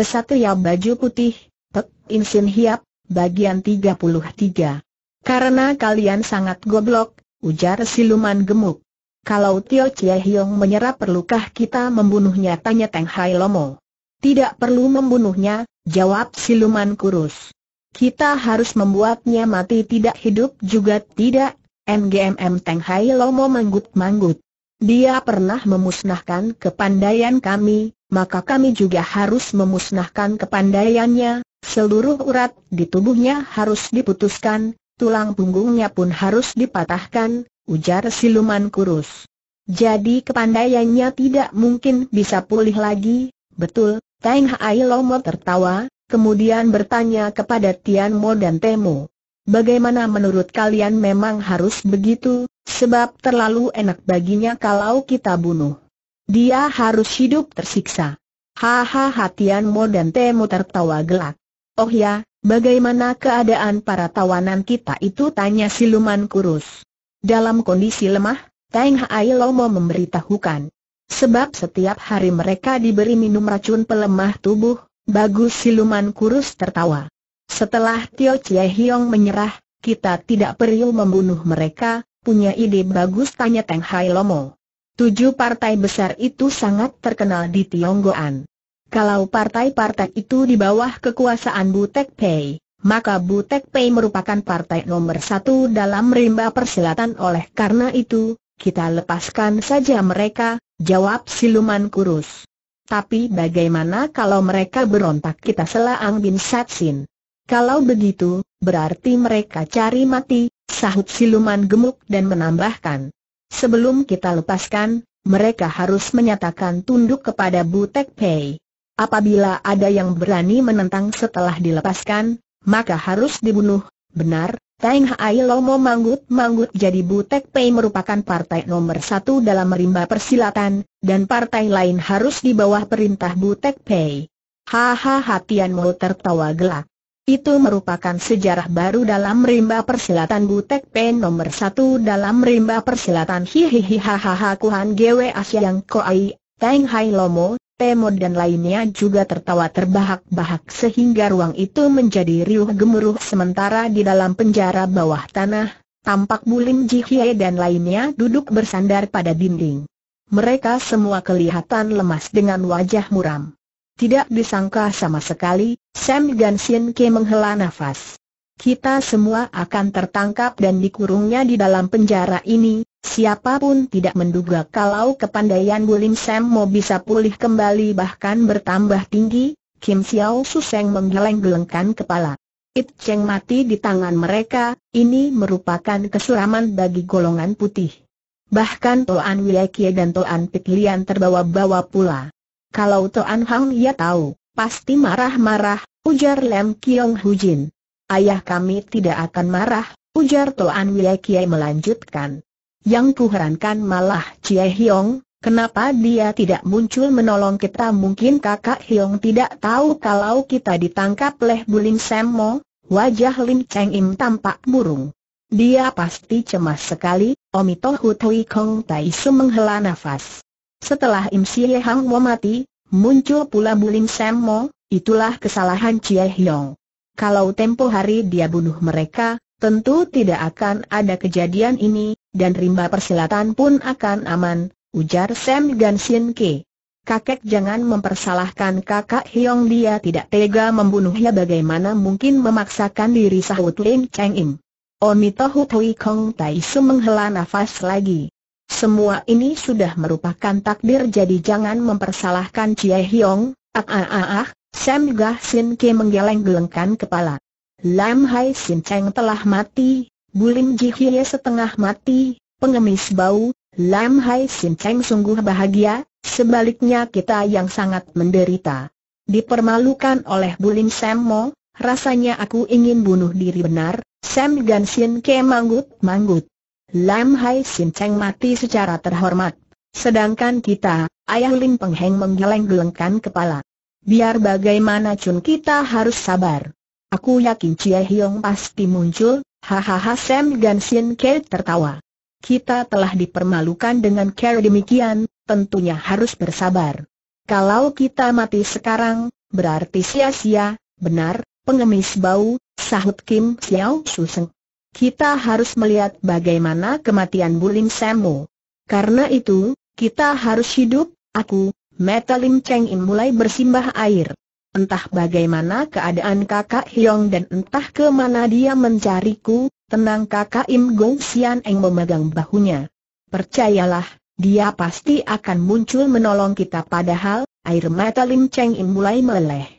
Kesatria baju putih, Pek Insin Hiap, bagian 33. Karena kalian sangat goblok, ujar siluman gemuk. Kalau Tio Chie Hiong menyerah perlukah kita membunuhnya tanya Teng Hai Lomo. Tidak perlu membunuhnya, jawab siluman kurus. Kita harus membuatnya mati tidak hidup juga tidak, Ngmm Teng Hai Lomo manggut manggut Dia pernah memusnahkan kepandaian kami, maka kami juga harus memusnahkan kepandaiannya, seluruh urat di tubuhnya harus diputuskan, tulang punggungnya pun harus dipatahkan, ujar siluman kurus. Jadi kepandaiannya tidak mungkin bisa pulih lagi, betul, Teng Hai Lomo tertawa, kemudian bertanya kepada Tian Mo dan Temo. Bagaimana menurut kalian memang harus begitu, sebab terlalu enak baginya kalau kita bunuh. Dia harus hidup tersiksa. Haha Hatian Mo dan Temu tertawa gelak. Oh ya, bagaimana keadaan para tawanan kita itu tanya siluman kurus. Dalam kondisi lemah, Teng Hai Lomo memberitahukan. Sebab setiap hari mereka diberi minum racun pelemah tubuh, bagus siluman kurus tertawa. Setelah Tio Chie Hiong menyerah, kita tidak perlu membunuh mereka, punya ide bagus tanya Teng Hai Lomo. Tujuh partai besar itu sangat terkenal di Tionggoan. Kalau partai-partai itu di bawah kekuasaan Butek Pei, maka Butek Pei merupakan partai nomor satu dalam rimba persilatan oleh karena itu, kita lepaskan saja mereka, jawab siluman kurus. Tapi bagaimana kalau mereka berontak kita sela Ang Bin Satsin? Kalau begitu, berarti mereka cari mati, sahut siluman gemuk dan menambahkan. Sebelum kita lepaskan, mereka harus menyatakan tunduk kepada Butek Pei. Apabila ada yang berani menentang setelah dilepaskan, maka harus dibunuh. Benar, Teng Hai Lomo manggut-manggut jadi Butek Pei merupakan partai nomor satu dalam merimba persilatan, dan partai lain harus di bawah perintah Butek Pei. Hahaha Tian Mo tertawa gelak. Itu merupakan sejarah baru dalam rimba persilatan Butek Pen nomor 1 dalam rimba persilatan Hahaha Kuhan Gwe yang Koai, Teng Hai Lomo, Temod dan lainnya juga tertawa terbahak-bahak sehingga ruang itu menjadi riuh gemuruh sementara di dalam penjara bawah tanah, tampak Bulim Jihye dan lainnya duduk bersandar pada dinding. Mereka semua kelihatan lemas dengan wajah muram. Tidak disangka sama sekali, Sam dan Gansin Ke menghela nafas. Kita semua akan tertangkap dan dikurungnya di dalam penjara ini, siapapun tidak menduga kalau kepandaian Bulim Sam mau bisa pulih kembali bahkan bertambah tinggi, Kim Xiao Suseng menggeleng-gelengkan kepala. It Cheng mati di tangan mereka, ini merupakan kesuraman bagi golongan putih. Bahkan Toan Wilekie dan Toan Pitlian terbawa-bawa pula. Kalau Toan Hang ya tahu, pasti marah-marah, ujar Lem Kiong Hujin. Ayah kami tidak akan marah, ujar Toan Wile Kiai melanjutkan. Yang kuherankan malah Cie Hiong, kenapa dia tidak muncul menolong kita mungkin kakak Hiong tidak tahu kalau kita ditangkap oleh Bulim Semo, wajah Lim Cheng Im tampak murung. Dia pasti cemas sekali, Omito Hutui Kong Taisu menghela nafas. Setelah Im Siye Hang Mo mati, muncul pula Bulim Sam Mo, itulah kesalahan Chie Hiong. Kalau tempo hari dia bunuh mereka, tentu tidak akan ada kejadian ini, dan rimba persilatan pun akan aman, ujar Sam Gansin Ke. Kakek jangan mempersalahkan kakak Hiong dia tidak tega membunuhnya bagaimana mungkin memaksakan diri sahut Ling Cheng Im. Onito Hui Kong Tai Su menghela nafas lagi. Semua ini sudah merupakan takdir jadi jangan mempersalahkan Cie Hiong. ah ah ah ah, Sam Gah Sin Ke menggeleng-gelengkan kepala. Lam Hai Sin Cheng telah mati, Bulim Ji Hye setengah mati, pengemis bau, Lam Hai Sin Cheng sungguh bahagia, sebaliknya kita yang sangat menderita. Dipermalukan oleh Bulim Sam Mo, rasanya aku ingin bunuh diri benar, Sam Gan Sin Ke manggut-manggut. Lam Hai Sin Cheng mati secara terhormat. Sedangkan kita, Ayah Lin Heng menggeleng-gelengkan kepala. Biar bagaimana Chun kita harus sabar. Aku yakin Cie Hiong pasti muncul, hahaha Sam Gan Sin Kei tertawa. Kita telah dipermalukan dengan cara demikian, tentunya harus bersabar. Kalau kita mati sekarang, berarti sia-sia, benar, pengemis bau, sahut Kim Xiao Suseng kita harus melihat bagaimana kematian Bulim Semu. Karena itu, kita harus hidup, aku, Metalim Cheng In mulai bersimbah air. Entah bagaimana keadaan kakak Hyong dan entah kemana dia mencariku, tenang kakak Im Gong Sian Eng memegang bahunya. Percayalah, dia pasti akan muncul menolong kita padahal, air mata Lim Cheng In mulai meleleh.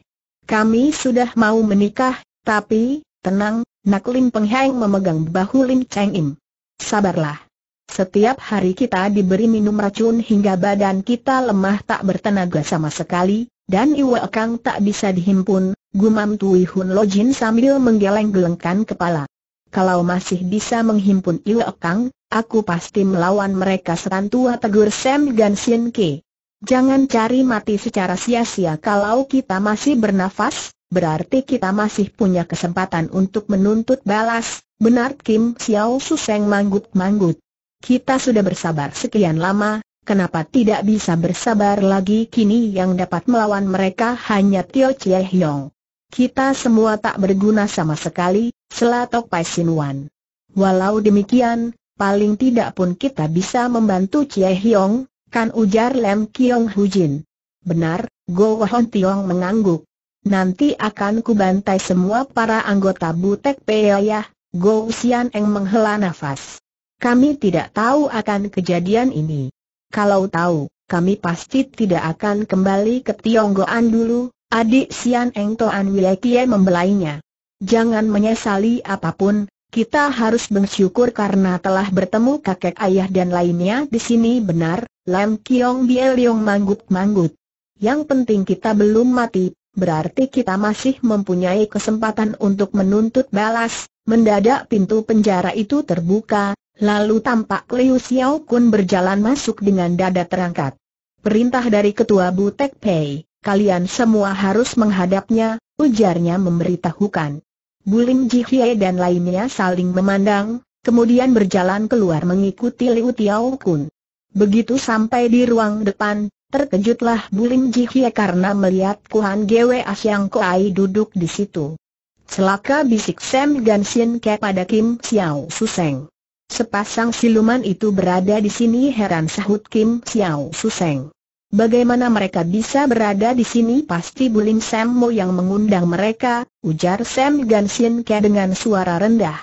Kami sudah mau menikah, tapi, tenang, Nak Lim Peng Heng memegang bahu Lim Cheng Im. Sabarlah. Setiap hari kita diberi minum racun hingga badan kita lemah tak bertenaga sama sekali, dan Iwa Kang tak bisa dihimpun, gumam Tui Hun Lo Jin sambil menggeleng-gelengkan kepala. Kalau masih bisa menghimpun Iwa Kang, aku pasti melawan mereka serantua tegur Sam Gan Sien Ke. Jangan cari mati secara sia-sia kalau kita masih bernafas, berarti kita masih punya kesempatan untuk menuntut balas, benar Kim Xiao Suseng manggut-manggut. Kita sudah bersabar sekian lama, kenapa tidak bisa bersabar lagi kini yang dapat melawan mereka hanya Tio Chie Hiong. Kita semua tak berguna sama sekali, selatok Pai Sin Wan. Walau demikian, paling tidak pun kita bisa membantu Chie Hiong, kan ujar Lem Kiong Hu Jin. Benar, Go Wohon Tiong mengangguk. Nanti akan kubantai semua para anggota Butek ya. Go Xian Eng menghela nafas. Kami tidak tahu akan kejadian ini. Kalau tahu, kami pasti tidak akan kembali ke Tionggoan dulu, adik Xian Eng Toan Wiekie membelainya. Jangan menyesali apapun, kita harus bersyukur karena telah bertemu kakek ayah dan lainnya di sini benar, Lam Kiong Bie manggut-manggut. Yang penting kita belum mati, berarti kita masih mempunyai kesempatan untuk menuntut balas. Mendadak pintu penjara itu terbuka, lalu tampak Liu Xiao Kun berjalan masuk dengan dada terangkat. Perintah dari ketua Butek Pei, kalian semua harus menghadapnya, ujarnya memberitahukan. Bulim Jihye dan lainnya saling memandang, kemudian berjalan keluar mengikuti Liu Xiao Kun. Begitu sampai di ruang depan, Terkejutlah Bulim Jihye karena melihat Kuan Gwe Asyang Koai duduk di situ. Celaka bisik Sam dan Shin Ke pada Kim Xiao Suseng. Sepasang siluman itu berada di sini heran sahut Kim Xiao Suseng. Bagaimana mereka bisa berada di sini pasti Bulim Mo yang mengundang mereka, ujar Sam dan Shin Ke dengan suara rendah.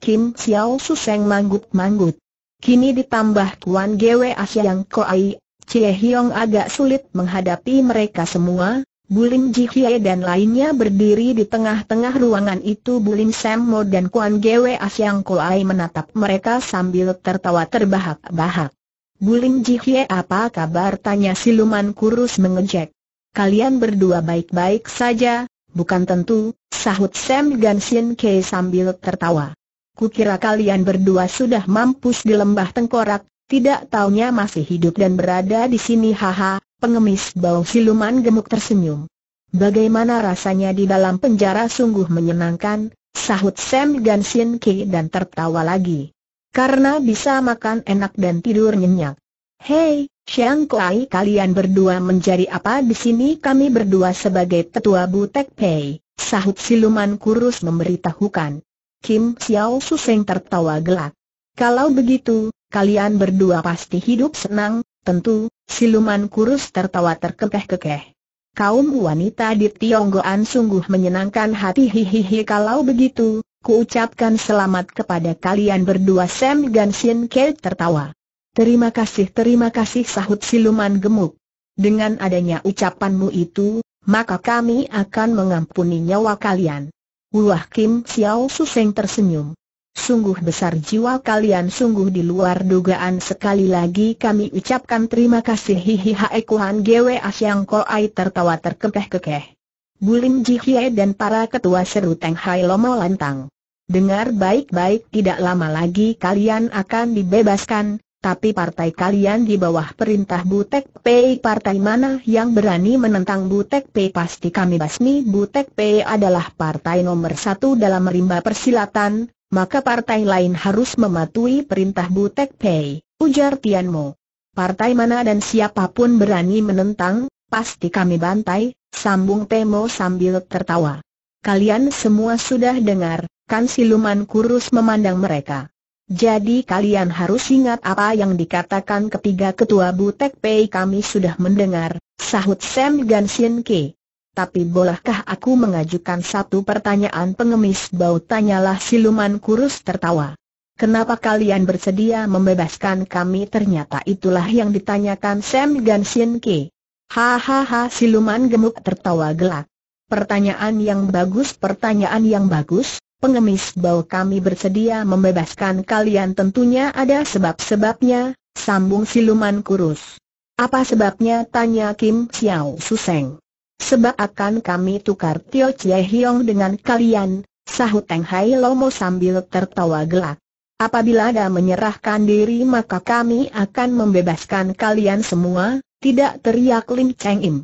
Kim Xiao Suseng manggut-manggut. Kini ditambah Kuan Gwe Asyang Koai Chie Hyong agak sulit menghadapi mereka semua, Bulim Ji Hye dan lainnya berdiri di tengah-tengah ruangan itu Bulim Sam Mo dan Kuan Gwe Asyang Koai menatap mereka sambil tertawa terbahak-bahak. Bulim Ji Hye apa kabar tanya siluman kurus mengejek. Kalian berdua baik-baik saja, bukan tentu, sahut Sam Gan Sin Ke sambil tertawa. Kukira kalian berdua sudah mampus di lembah tengkorak, tidak taunya masih hidup dan berada di sini haha, pengemis bau siluman gemuk tersenyum. Bagaimana rasanya di dalam penjara sungguh menyenangkan, sahut Sam Gansin Ki dan tertawa lagi. Karena bisa makan enak dan tidur nyenyak. Hei, Xiang Kuai kalian berdua menjadi apa di sini kami berdua sebagai tetua Butek Pei, sahut siluman kurus memberitahukan. Kim Xiao Suseng tertawa gelak. Kalau begitu, kalian berdua pasti hidup senang, tentu, siluman kurus tertawa terkekeh-kekeh. Kaum wanita di Tionggoan sungguh menyenangkan hati hihihi kalau begitu, kuucapkan selamat kepada kalian berdua Sam Gansin Kei tertawa. Terima kasih terima kasih sahut siluman gemuk. Dengan adanya ucapanmu itu, maka kami akan mengampuni nyawa kalian. Wah Kim Xiao Suseng tersenyum. Sungguh besar jiwa kalian sungguh di luar dugaan sekali lagi kami ucapkan terima kasih hihi hae kuhan gwe asyang ai tertawa terkekeh-kekeh. Bulim Jihye dan para ketua seru Teng Hai Lomo lantang. Dengar baik-baik tidak lama lagi kalian akan dibebaskan, tapi partai kalian di bawah perintah Butek P partai mana yang berani menentang Butek P pasti kami basmi Butek P adalah partai nomor satu dalam rimba persilatan, maka partai lain harus mematuhi perintah Butek Pei, ujar Tian Mo. Partai mana dan siapapun berani menentang, pasti kami bantai, sambung Temo sambil tertawa. Kalian semua sudah dengar, kan siluman kurus memandang mereka. Jadi kalian harus ingat apa yang dikatakan ketiga ketua Butek Pei kami sudah mendengar, sahut Sam Sien Ke tapi bolehkah aku mengajukan satu pertanyaan pengemis bau tanyalah siluman kurus tertawa. Kenapa kalian bersedia membebaskan kami ternyata itulah yang ditanyakan Sam Ganshin Ki. Hahaha siluman gemuk tertawa gelak. Pertanyaan yang bagus pertanyaan yang bagus, pengemis bau kami bersedia membebaskan kalian tentunya ada sebab-sebabnya, sambung siluman kurus. Apa sebabnya tanya Kim Xiao Suseng. Sebab akan kami tukar Tio Chie Hiong dengan kalian, sahut Teng Hai Lomo sambil tertawa gelak. Apabila ada menyerahkan diri maka kami akan membebaskan kalian semua, tidak teriak Lim Cheng Im.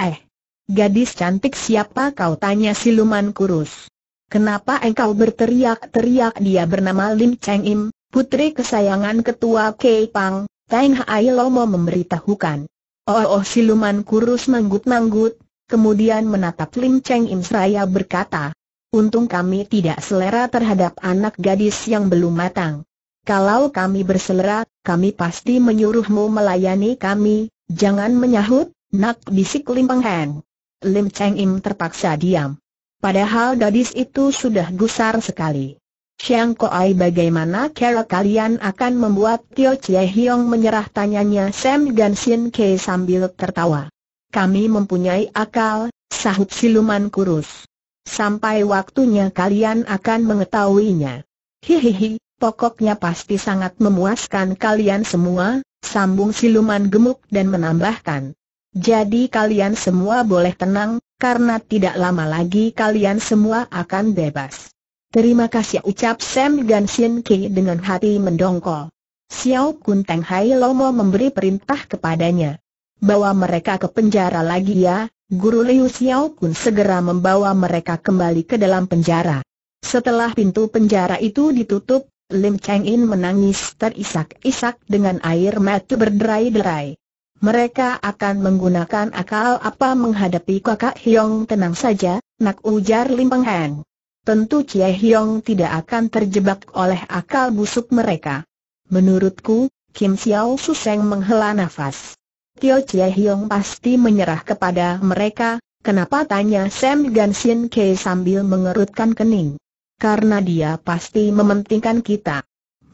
Eh, gadis cantik siapa kau tanya siluman kurus. Kenapa engkau berteriak-teriak dia bernama Lim Cheng Im, putri kesayangan ketua Kei Pang, Teng Hai Lomo memberitahukan. Oh, oh siluman kurus manggut-manggut, kemudian menatap Lim Cheng Im saya berkata, Untung kami tidak selera terhadap anak gadis yang belum matang. Kalau kami berselera, kami pasti menyuruhmu melayani kami, jangan menyahut, nak bisik Lim Peng Heng. Lim Cheng Im terpaksa diam. Padahal gadis itu sudah gusar sekali. Xiang Koai bagaimana cara kalian akan membuat Tio Chie Hiong menyerah tanyanya Sam Gan Sin Ke sambil tertawa. Kami mempunyai akal, sahut siluman kurus. Sampai waktunya kalian akan mengetahuinya. Hihihi, pokoknya pasti sangat memuaskan kalian semua, sambung siluman gemuk dan menambahkan. Jadi kalian semua boleh tenang, karena tidak lama lagi kalian semua akan bebas. Terima kasih ucap Sam Ganshin Ki dengan hati mendongkol. Xiao Kun Teng Hai Lomo memberi perintah kepadanya. Bawa mereka ke penjara lagi ya, Guru Liu Xiao pun segera membawa mereka kembali ke dalam penjara. Setelah pintu penjara itu ditutup, Lim Cheng In menangis terisak-isak dengan air mata berderai-derai. Mereka akan menggunakan akal apa menghadapi kakak Hyong tenang saja, nak ujar Lim Peng Heng. Tentu Cie Hyong tidak akan terjebak oleh akal busuk mereka. Menurutku, Kim Xiao Suseng menghela nafas. Tio Chie Hiong pasti menyerah kepada mereka, kenapa tanya Sam Gan Gansin Ke sambil mengerutkan kening. Karena dia pasti mementingkan kita.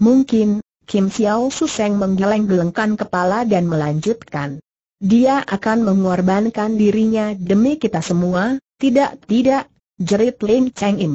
Mungkin, Kim Xiao Suseng menggeleng-gelengkan kepala dan melanjutkan. Dia akan mengorbankan dirinya demi kita semua, tidak, tidak, jerit Lin Cheng Im.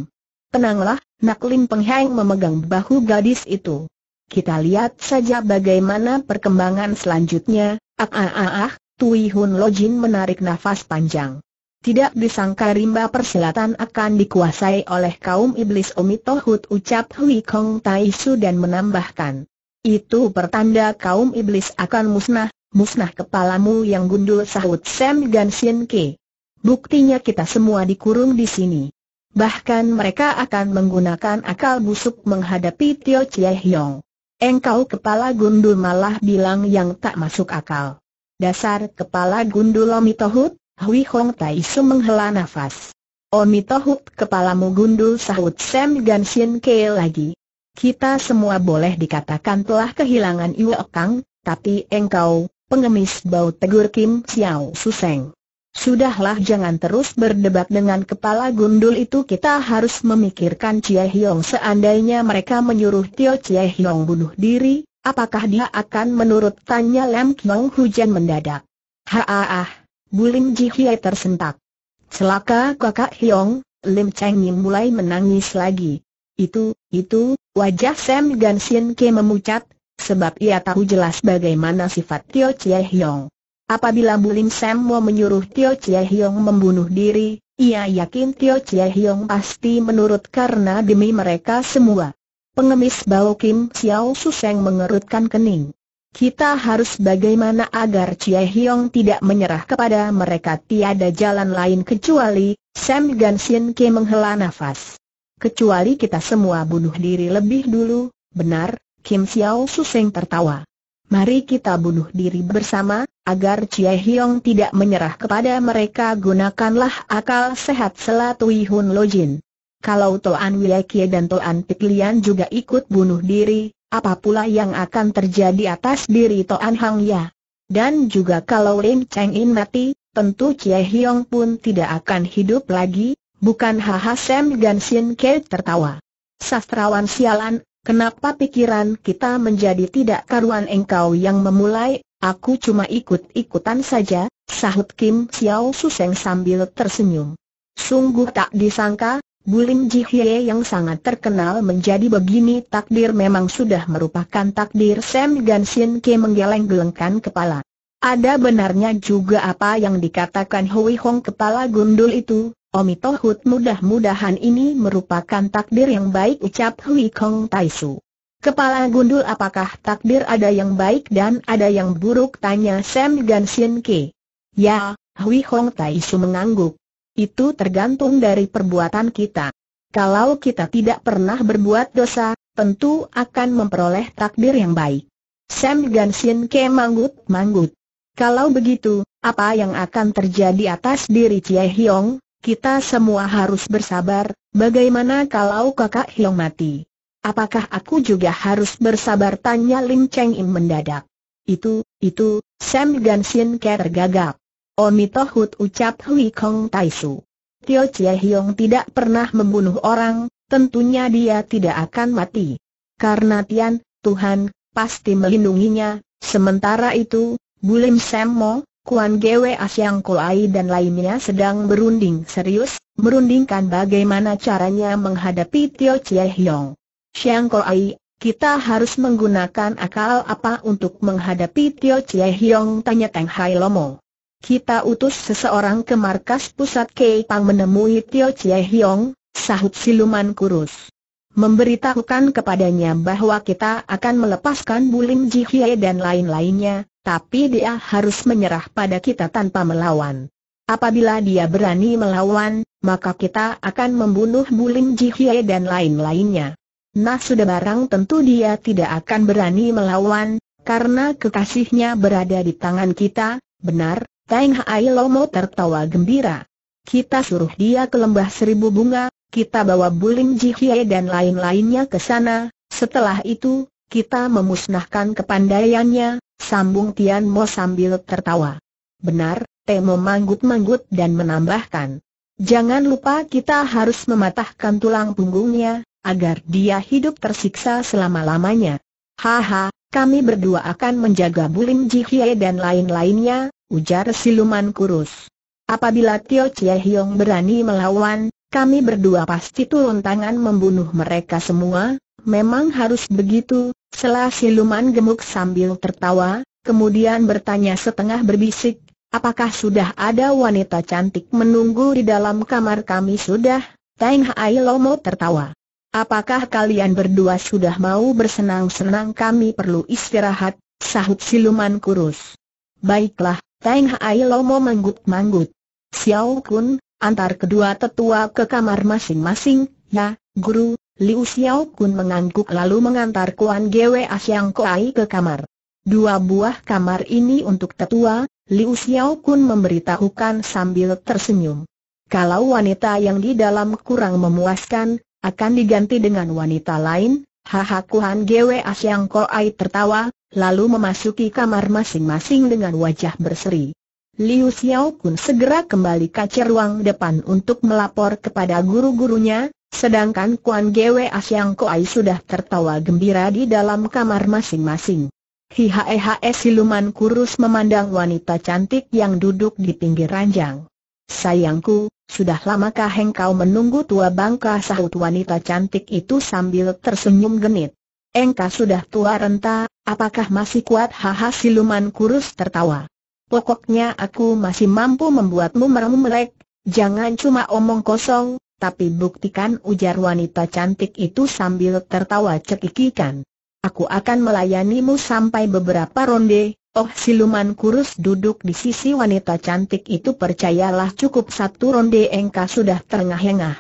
Tenanglah, Nak Lim Pengheng memegang bahu gadis itu. Kita lihat saja bagaimana perkembangan selanjutnya, Ah ah ah ah, Tui Hun Lojin menarik nafas panjang. Tidak disangka rimba persilatan akan dikuasai oleh kaum iblis Omitohut ucap Hui Kong Tai Su dan menambahkan. Itu pertanda kaum iblis akan musnah, musnah kepalamu yang gundul sahut Sam Gan Sien Ke. Buktinya kita semua dikurung di sini. Bahkan mereka akan menggunakan akal busuk menghadapi Tio Chie Hyong. Engkau kepala gundul malah bilang yang tak masuk akal. Dasar kepala gundul Omitohut, Hui Hong Tai Su menghela nafas. Omitohut kepalamu gundul sahut Sam Ganshin Ke lagi. Kita semua boleh dikatakan telah kehilangan Iwe Kang, tapi engkau, pengemis bau tegur Kim Xiao Suseng. Sudahlah jangan terus berdebat dengan kepala gundul itu kita harus memikirkan Chie Hiong seandainya mereka menyuruh Tio Chie Hiong bunuh diri, apakah dia akan menurut tanya Lem Kiong hujan mendadak? Haah, Bulim Ji Hye tersentak. Celaka kakak Hiong, Lim Cheng Ying mulai menangis lagi. Itu, itu, wajah Sam Gan Sien Ke memucat, sebab ia tahu jelas bagaimana sifat Tio Chie Hiong. Apabila Bulim Sam mau menyuruh Tio Chie Hiong membunuh diri, ia yakin Tio Chie Hiong pasti menurut karena demi mereka semua. Pengemis Bao Kim Xiao Suseng mengerutkan kening. Kita harus bagaimana agar Chie Hiong tidak menyerah kepada mereka tiada jalan lain kecuali, Sam Gan Sien Ke menghela nafas. Kecuali kita semua bunuh diri lebih dulu, benar, Kim Xiao Suseng tertawa. Mari kita bunuh diri bersama, agar Chia Hiong tidak menyerah kepada mereka gunakanlah akal sehat selatui Hun Lojin. Kalau Toan Wilekie dan Toan Piklian juga ikut bunuh diri, apa pula yang akan terjadi atas diri Toan Hang Ya? Dan juga kalau Lim Cheng In mati, tentu Chia Hiong pun tidak akan hidup lagi, bukan haha Sam Sin Ke tertawa. Sastrawan sialan, Kenapa pikiran kita menjadi tidak karuan engkau yang memulai, aku cuma ikut-ikutan saja, sahut Kim Xiao Suseng sambil tersenyum. Sungguh tak disangka, Bulim Ji Hye yang sangat terkenal menjadi begini takdir memang sudah merupakan takdir Sam Gan Gansin Ke menggeleng-gelengkan kepala. Ada benarnya juga apa yang dikatakan Hui Hong kepala gundul itu, Omi Tohut mudah-mudahan ini merupakan takdir yang baik ucap Hui Kong Tai Su. Kepala gundul apakah takdir ada yang baik dan ada yang buruk tanya Sam Sien Ke. Ya, Hui Kong Tai Su mengangguk. Itu tergantung dari perbuatan kita. Kalau kita tidak pernah berbuat dosa, tentu akan memperoleh takdir yang baik. Sam Sien Ke manggut-manggut. Kalau begitu, apa yang akan terjadi atas diri Chie Hiong? Kita semua harus bersabar, bagaimana kalau kakak Hiong mati? Apakah aku juga harus bersabar? Tanya Lim Cheng Im mendadak. Itu, itu, Sam Gansin Ke tergagap. Tohut ucap Hui Kong Tai Su. Tio Chie Hiong tidak pernah membunuh orang, tentunya dia tidak akan mati. Karena Tian, Tuhan, pasti melindunginya, sementara itu, Bulim Sam Mo, Kuan Gwe Asyang Kuai dan lainnya sedang berunding serius, merundingkan bagaimana caranya menghadapi Tio Chie Hiong. Siang Kuai, kita harus menggunakan akal apa untuk menghadapi Tio Chie Hiong tanya Teng Hai Lomo. Kita utus seseorang ke markas pusat Kei Pang menemui Tio Chie Hiong, sahut siluman kurus memberitahukan kepadanya bahwa kita akan melepaskan Bulim Jihye dan lain-lainnya, tapi dia harus menyerah pada kita tanpa melawan. Apabila dia berani melawan, maka kita akan membunuh Bulim Jihye dan lain-lainnya. Nah sudah barang tentu dia tidak akan berani melawan, karena kekasihnya berada di tangan kita, benar, Teng Hai Lomo tertawa gembira. Kita suruh dia ke lembah seribu bunga, kita bawa Bulim Jihye dan lain-lainnya ke sana, setelah itu, kita memusnahkan kepandaiannya, sambung Tian Mo sambil tertawa. Benar, Temo manggut-manggut dan menambahkan. Jangan lupa kita harus mematahkan tulang punggungnya, agar dia hidup tersiksa selama-lamanya. Haha, kami berdua akan menjaga Bulim Jihye dan lain-lainnya, ujar siluman kurus. Apabila Tio Chie Hiong berani melawan, kami berdua pasti turun tangan membunuh mereka semua, memang harus begitu, selah siluman gemuk sambil tertawa, kemudian bertanya setengah berbisik, apakah sudah ada wanita cantik menunggu di dalam kamar kami sudah, Teng Hai Lomo tertawa. Apakah kalian berdua sudah mau bersenang-senang kami perlu istirahat, sahut siluman kurus. Baiklah, Teng Hai Lomo manggut-manggut. Xiao Kun, Antar kedua tetua ke kamar masing-masing, ya, guru, Liu Xiao Kun mengangguk lalu mengantar Kuan Gwe Asyang Koai ke kamar. Dua buah kamar ini untuk tetua, Liu Xiao Kun memberitahukan sambil tersenyum. Kalau wanita yang di dalam kurang memuaskan, akan diganti dengan wanita lain, haha Kuan Gwe Asyang Koai tertawa, lalu memasuki kamar masing-masing dengan wajah berseri. Liu Xiao Kun segera kembali ke ruang depan untuk melapor kepada guru-gurunya, sedangkan Kuan Gwe Asyang Koai sudah tertawa gembira di dalam kamar masing-masing. Hihaehae siluman kurus memandang wanita cantik yang duduk di pinggir ranjang. Sayangku, sudah lamakah engkau menunggu tua bangka sahut wanita cantik itu sambil tersenyum genit. Engkau sudah tua renta, apakah masih kuat haha siluman kurus tertawa. Pokoknya aku masih mampu membuatmu meramu jangan cuma omong kosong, tapi buktikan ujar wanita cantik itu sambil tertawa cekikikan. Aku akan melayanimu sampai beberapa ronde, oh siluman kurus duduk di sisi wanita cantik itu percayalah cukup satu ronde engkau sudah terengah-engah.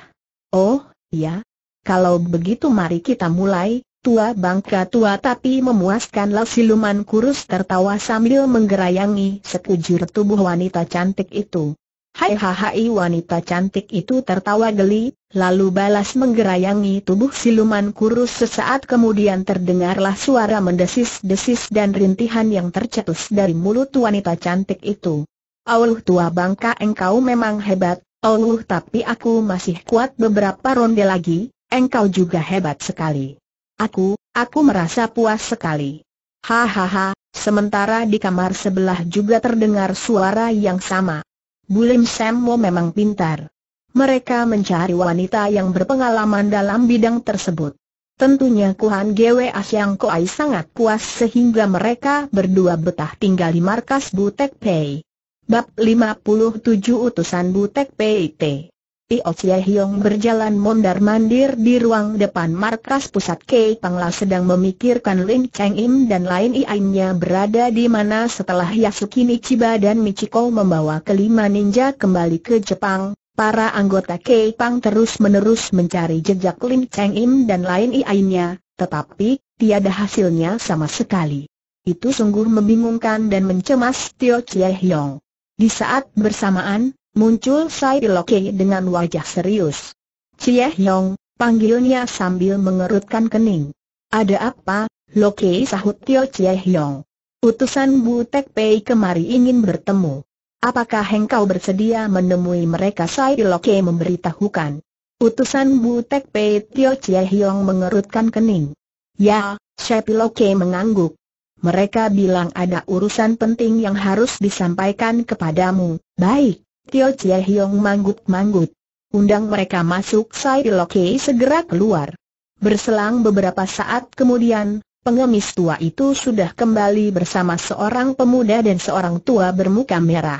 Oh, ya. Kalau begitu mari kita mulai, tua bangka tua tapi memuaskanlah siluman kurus tertawa sambil menggerayangi sekujur tubuh wanita cantik itu. Hai hai wanita cantik itu tertawa geli, lalu balas menggerayangi tubuh siluman kurus sesaat kemudian terdengarlah suara mendesis-desis dan rintihan yang tercetus dari mulut wanita cantik itu. Allah tua bangka engkau memang hebat, Allah tapi aku masih kuat beberapa ronde lagi, engkau juga hebat sekali. Aku, aku merasa puas sekali. Hahaha, sementara di kamar sebelah juga terdengar suara yang sama. Bulim Semmo memang pintar. Mereka mencari wanita yang berpengalaman dalam bidang tersebut. Tentunya Kuhan Gwe Asyang Koai sangat puas sehingga mereka berdua betah tinggal di markas Butek Pei. Bab 57 Utusan Butek t. Tio oh, Chie Hiong berjalan mondar-mandir di ruang depan markas pusat Kei Pangla sedang memikirkan Lin Cheng Im dan lain iainnya berada di mana setelah Yasuki Nichiba dan Michiko membawa kelima ninja kembali ke Jepang. Para anggota Kei Pang terus-menerus mencari jejak Lin Cheng Im dan lain lainnya, tetapi tiada hasilnya sama sekali. Itu sungguh membingungkan dan mencemas Tio Chie Hiong. Di saat bersamaan, Muncul Sai Loke dengan wajah serius. Cie Hyong, panggilnya sambil mengerutkan kening. Ada apa, Loke sahut Tio Cie Hyong. Utusan Bu Tek Pei kemari ingin bertemu. Apakah engkau bersedia menemui mereka? Sai Loke memberitahukan. Utusan Bu Tek Pei Tio Cie Hiong mengerutkan kening. Ya, Loke mengangguk. Mereka bilang ada urusan penting yang harus disampaikan kepadamu. Baik, Tio Chie Hiong manggut-manggut. Undang mereka masuk Sai Loke segera keluar. Berselang beberapa saat kemudian, pengemis tua itu sudah kembali bersama seorang pemuda dan seorang tua bermuka merah.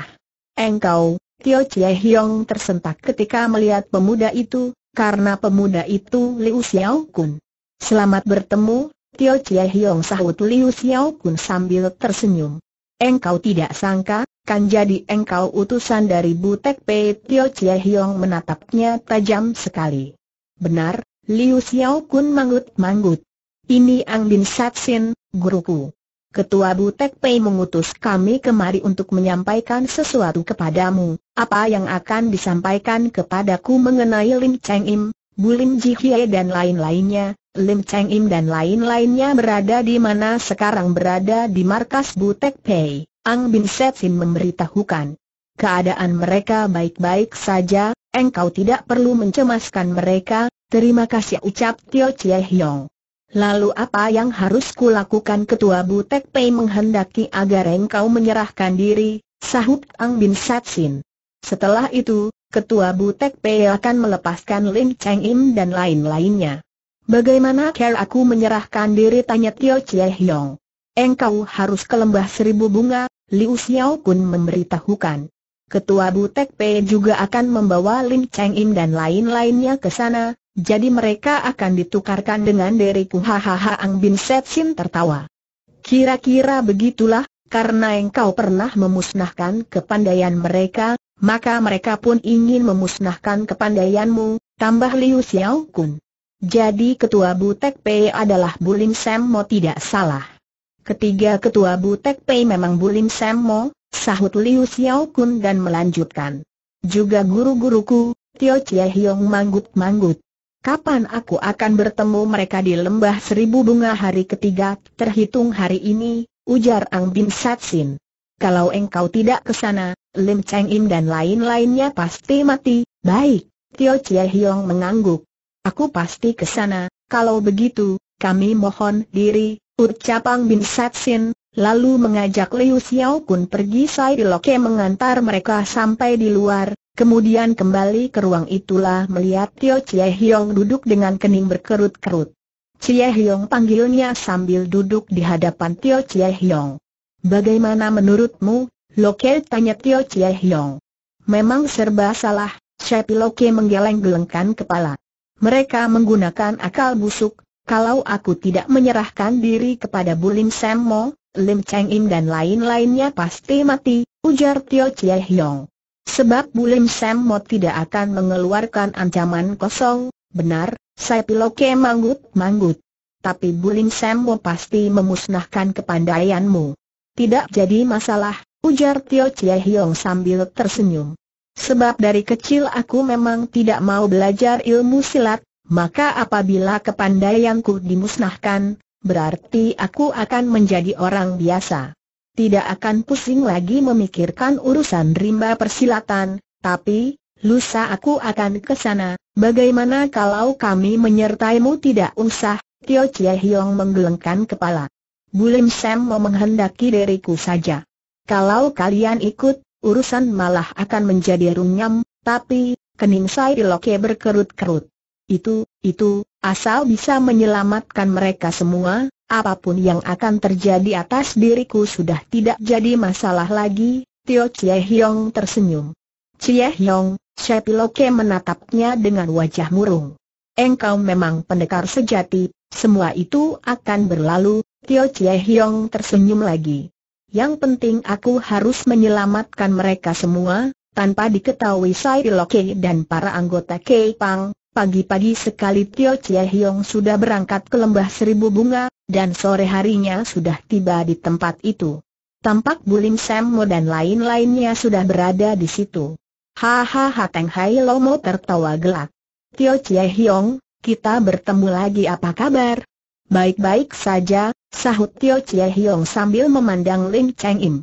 Engkau, Tio Chie Hiong tersentak ketika melihat pemuda itu, karena pemuda itu Liu Xiao Kun. Selamat bertemu, Tio Chie Hiong sahut Liu Xiao Kun sambil tersenyum. Engkau tidak sangka, kan jadi engkau utusan dari Butek Pei Tio Chie Hiong menatapnya tajam sekali. Benar, Liu Xiao Kun manggut-manggut. Ini Ang Bin Satsin, guruku. Ketua Butek Pei mengutus kami kemari untuk menyampaikan sesuatu kepadamu. Apa yang akan disampaikan kepadaku mengenai Lim Cheng Im, Bu Lim Ji Hye dan lain-lainnya? Lim Cheng Im dan lain-lainnya berada di mana sekarang berada di markas Butek Pei. Ang Bin Setsin memberitahukan. Keadaan mereka baik-baik saja, engkau tidak perlu mencemaskan mereka, terima kasih ucap Tio Chie Hiong. Lalu apa yang harus kulakukan ketua Butek Pei menghendaki agar engkau menyerahkan diri, sahut Ang Bin Sin. Setelah itu, ketua Butek Pei akan melepaskan Lin Cheng Im dan lain-lainnya. Bagaimana care aku menyerahkan diri tanya Tio Chie Hiong. Engkau harus ke lembah seribu bunga, Liu Xiao pun memberitahukan. Ketua Butek P juga akan membawa Lin Cheng Im dan lain-lainnya ke sana, jadi mereka akan ditukarkan dengan Deriku. hahaha Ang Bin Set Sin tertawa. Kira-kira begitulah, karena engkau pernah memusnahkan kepandaian mereka, maka mereka pun ingin memusnahkan kepandaianmu, tambah Liu Xiao Kun. Jadi ketua Butek P adalah Bulim Sam mau tidak salah. Ketiga ketua Butek Pei memang Bulim Sammo, sahut Liu Xiao Kun dan melanjutkan. Juga guru-guruku, Tio Chie Hiong manggut-manggut. Kapan aku akan bertemu mereka di lembah seribu bunga hari ketiga, terhitung hari ini, ujar Ang Bin sat sin. Kalau engkau tidak ke sana, Lim Cheng Im dan lain-lainnya pasti mati, baik, Tio Chie Hiong mengangguk. Aku pasti ke sana, kalau begitu, kami mohon diri, Ucapan Bin Satsin, lalu mengajak Liu Xiao pun pergi Sai Biloke mengantar mereka sampai di luar, kemudian kembali ke ruang itulah melihat Tio Chie Hiong duduk dengan kening berkerut-kerut. Chie Hiong panggilnya sambil duduk di hadapan Tio Chie Hiong. Bagaimana menurutmu? Loke tanya Tio Chie Hiong. Memang serba salah, Shepi Loke menggeleng-gelengkan kepala. Mereka menggunakan akal busuk, kalau aku tidak menyerahkan diri kepada Bulim Semmo, Lim Cheng Im dan lain-lainnya pasti mati, ujar Tio Chie Hiong. Sebab Bulim Semmo tidak akan mengeluarkan ancaman kosong, benar, saya piloke manggut-manggut. Tapi Bulim Semmo pasti memusnahkan kepandaianmu. Tidak jadi masalah, ujar Tio Chie Hiong sambil tersenyum. Sebab dari kecil aku memang tidak mau belajar ilmu silat, maka apabila kepandaianku dimusnahkan, berarti aku akan menjadi orang biasa. Tidak akan pusing lagi memikirkan urusan rimba persilatan, tapi, lusa aku akan ke sana, bagaimana kalau kami menyertaimu tidak usah, Tio Chie Hiong menggelengkan kepala. Bulim Sam mau menghendaki diriku saja. Kalau kalian ikut, urusan malah akan menjadi runyam, tapi, kening Sai Loke berkerut-kerut itu, itu, asal bisa menyelamatkan mereka semua, apapun yang akan terjadi atas diriku sudah tidak jadi masalah lagi, Tio Chie Hiong tersenyum. Chie Hiong, Loke menatapnya dengan wajah murung. Engkau memang pendekar sejati, semua itu akan berlalu, Tio Chie Hiong tersenyum lagi. Yang penting aku harus menyelamatkan mereka semua, tanpa diketahui Sai Loke dan para anggota Kei Pang, Pagi-pagi sekali Tio Chie Hiong sudah berangkat ke lembah seribu bunga, dan sore harinya sudah tiba di tempat itu. Tampak Bulim Semmo dan lain-lainnya sudah berada di situ. Hahaha Teng Hai Lomo tertawa gelak. Tio Chie Hiong, kita bertemu lagi apa kabar? Baik-baik saja, sahut Tio Chie Hiong sambil memandang Ling Cheng Im.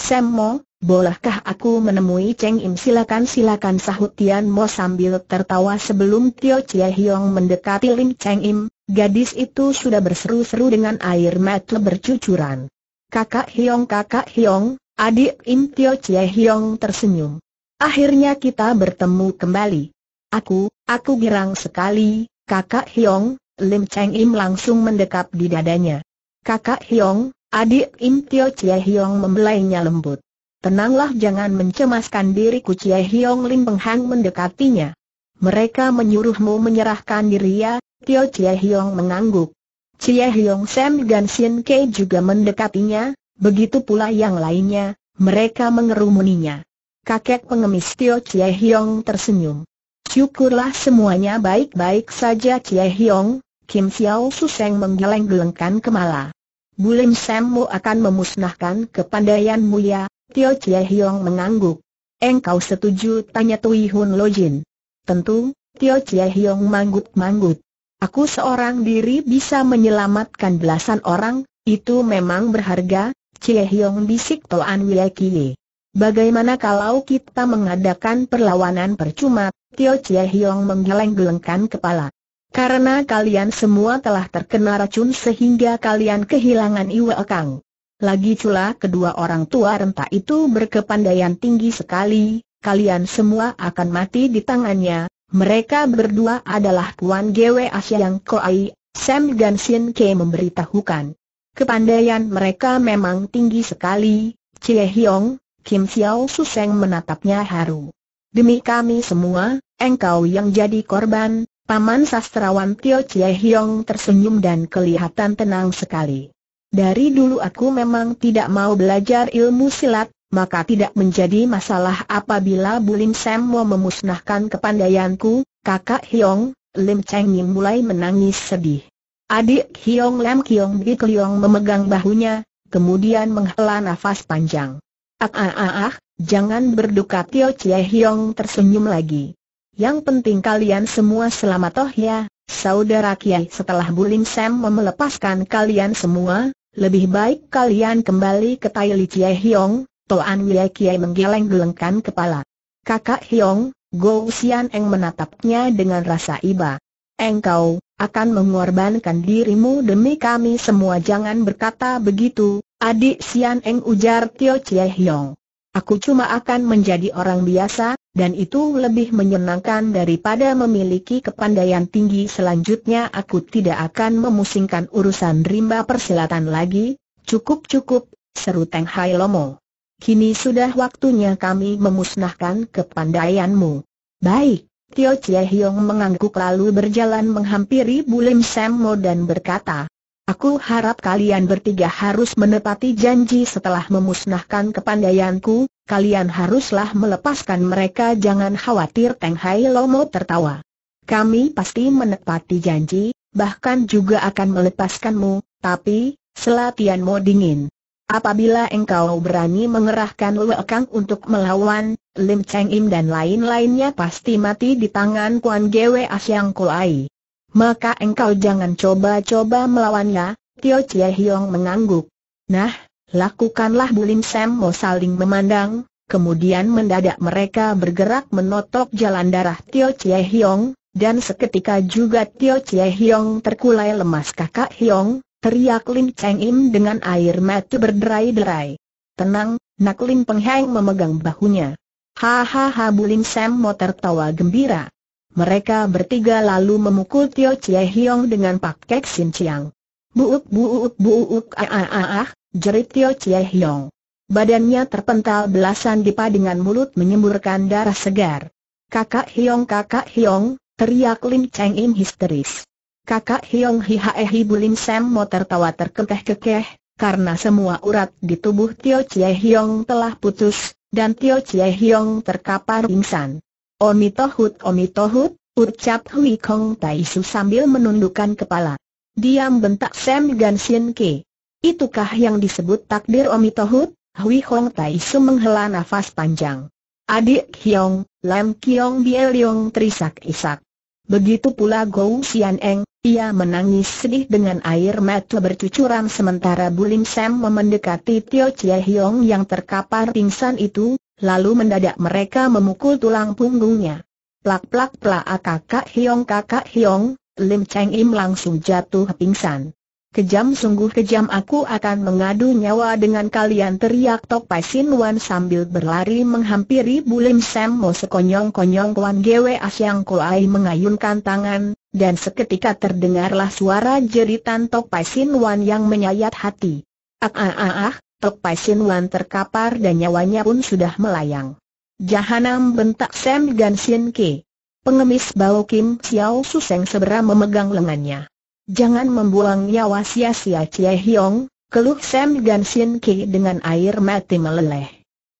Semmo, Bolehkah aku menemui Cheng Im silakan silakan sahut Tian Mo sambil tertawa sebelum Tio Chie Hiong mendekati Lim Cheng Im, gadis itu sudah berseru-seru dengan air mata bercucuran. Kakak Hiong kakak Hiong, adik Im Tio Chie Hiong tersenyum. Akhirnya kita bertemu kembali. Aku, aku girang sekali, kakak Hiong, Lim Cheng Im langsung mendekap di dadanya. Kakak Hiong, adik Im Tio Chie Hiong membelainya lembut. Tenanglah jangan mencemaskan diriku Cia Hiong Lim Penghang mendekatinya. Mereka menyuruhmu menyerahkan diri ya, Tio Chie Hiong mengangguk. Cia Hiong Sam dan Sien Kei juga mendekatinya, begitu pula yang lainnya, mereka mengerumuninya. Kakek pengemis Tio Chie Hiong tersenyum. Syukurlah semuanya baik-baik saja Cia Hiong, Kim Xiao Suseng menggeleng-gelengkan kemala. Bulim Sammu akan memusnahkan kepandaianmu ya, Tio Chie Hiong mengangguk. Engkau setuju? Tanya Tui Hun Lo Jin. Tentu, Tio Chie Hiong manggut-manggut. Aku seorang diri bisa menyelamatkan belasan orang, itu memang berharga, Chie Hiong bisik Toan Wie Kie. Bagaimana kalau kita mengadakan perlawanan percuma? Tio Chie Hiong menggeleng-gelengkan kepala. Karena kalian semua telah terkena racun sehingga kalian kehilangan Iwa Kang. Lagi pula kedua orang tua renta itu berkepandaian tinggi sekali, kalian semua akan mati di tangannya. Mereka berdua adalah Kuan Gwe Asia yang Koai, Sam dan Sin Ke memberitahukan. Kepandaian mereka memang tinggi sekali, Chie Hiong, Kim Xiao Suseng menatapnya haru. Demi kami semua, engkau yang jadi korban, Paman Sastrawan Tio Chie Hiong tersenyum dan kelihatan tenang sekali. Dari dulu aku memang tidak mau belajar ilmu silat, maka tidak menjadi masalah apabila Bulim Sam mau memusnahkan kepandaianku, kakak Hiong, Lim Cheng Yin mulai menangis sedih. Adik Hiong Lam Kiong Bik Liong memegang bahunya, kemudian menghela nafas panjang. Ah ah ah ah, jangan berduka Tio Chie Hiong tersenyum lagi. Yang penting kalian semua selamat toh ya, saudara Kiai setelah Bulim Sam memelepaskan kalian semua, lebih baik kalian kembali ke Tai Li Kie Hiong, Toan Wie Kie menggeleng-gelengkan kepala. Kakak Hiong, Go Xian Eng menatapnya dengan rasa iba. Engkau, akan mengorbankan dirimu demi kami semua jangan berkata begitu, adik Xian Eng ujar Tio Chie Hiong. Aku cuma akan menjadi orang biasa, dan itu lebih menyenangkan daripada memiliki kepandaian tinggi selanjutnya aku tidak akan memusingkan urusan rimba persilatan lagi, cukup-cukup, seru Teng Hai Lomo. Kini sudah waktunya kami memusnahkan kepandaianmu. Baik, Tio Chie Hiong mengangguk lalu berjalan menghampiri Bulim Semmo dan berkata, Aku harap kalian bertiga harus menepati janji setelah memusnahkan kepandaianku, Kalian haruslah melepaskan mereka jangan khawatir Teng Hai Lomo tertawa. Kami pasti menepati janji, bahkan juga akan melepaskanmu, tapi, selatianmu dingin. Apabila engkau berani mengerahkan Luekang untuk melawan, Lim Cheng Im dan lain-lainnya pasti mati di tangan Kuan Gwe Asyang Kuai. Maka engkau jangan coba-coba melawannya, Tio Chie Hiong mengangguk. Nah, Lakukanlah Bulim Sam Mo saling memandang, kemudian mendadak mereka bergerak menotok jalan darah Tio Chie Hiong, dan seketika juga Tio Chie Hiong terkulai lemas kakak Hiong, teriak Lim Cheng Im dengan air mata berderai-derai. Tenang, Nak Lim Pengheng memegang bahunya. Hahaha Bulim Sam Mo tertawa gembira. Mereka bertiga lalu memukul Tio Chie Hiong dengan pak kek Sin Chiang. Buuk buuk buuk aah aah ah, ah jerit Tio Chie Hiong. Badannya terpental belasan dipa dengan mulut menyemburkan darah segar. Kakak Hiong kakak Hiong, teriak Lim Cheng In histeris. Kakak Hiong hi Bulim Sam Mo tertawa terkekeh-kekeh, karena semua urat di tubuh Tio Chie Hiong telah putus, dan Tio Chie Hiong terkapar pingsan. Omitohut omitohut, ucap Hui Kong Tai Su sambil menundukkan kepala. Diam bentak Sam Gan Sien Ki. Itukah yang disebut takdir Omi Tohut? Hui Hong Tai Su menghela nafas panjang. Adik Hiong, Lam Kiong Bie Leong terisak-isak. Begitu pula Gou Sian Eng, ia menangis sedih dengan air mata bercucuran sementara Bulim Sam memendekati Tio Chie Hiong yang terkapar pingsan itu, lalu mendadak mereka memukul tulang punggungnya. Plak-plak plak kakak Hiong, kakak Hiong, Lim Cheng Im langsung jatuh pingsan. Kejam sungguh kejam aku akan mengadu nyawa dengan kalian teriak Tok Pai Sin Wan sambil berlari menghampiri Bulim Sam Mo sekonyong-konyong Wan Gwe Asyang kulai mengayunkan tangan, dan seketika terdengarlah suara jeritan Tok Pai Sin Wan yang menyayat hati. Ah ah ah ah, Tok Pai Sin Wan terkapar dan nyawanya pun sudah melayang. Jahanam bentak Sam Gan Sin Ke. Pengemis bau Kim Xiao Suseng seberang memegang lengannya. Jangan membuang nyawa sia-sia Cie Hiong, keluh Sam dan Sin Ki dengan air mati meleleh.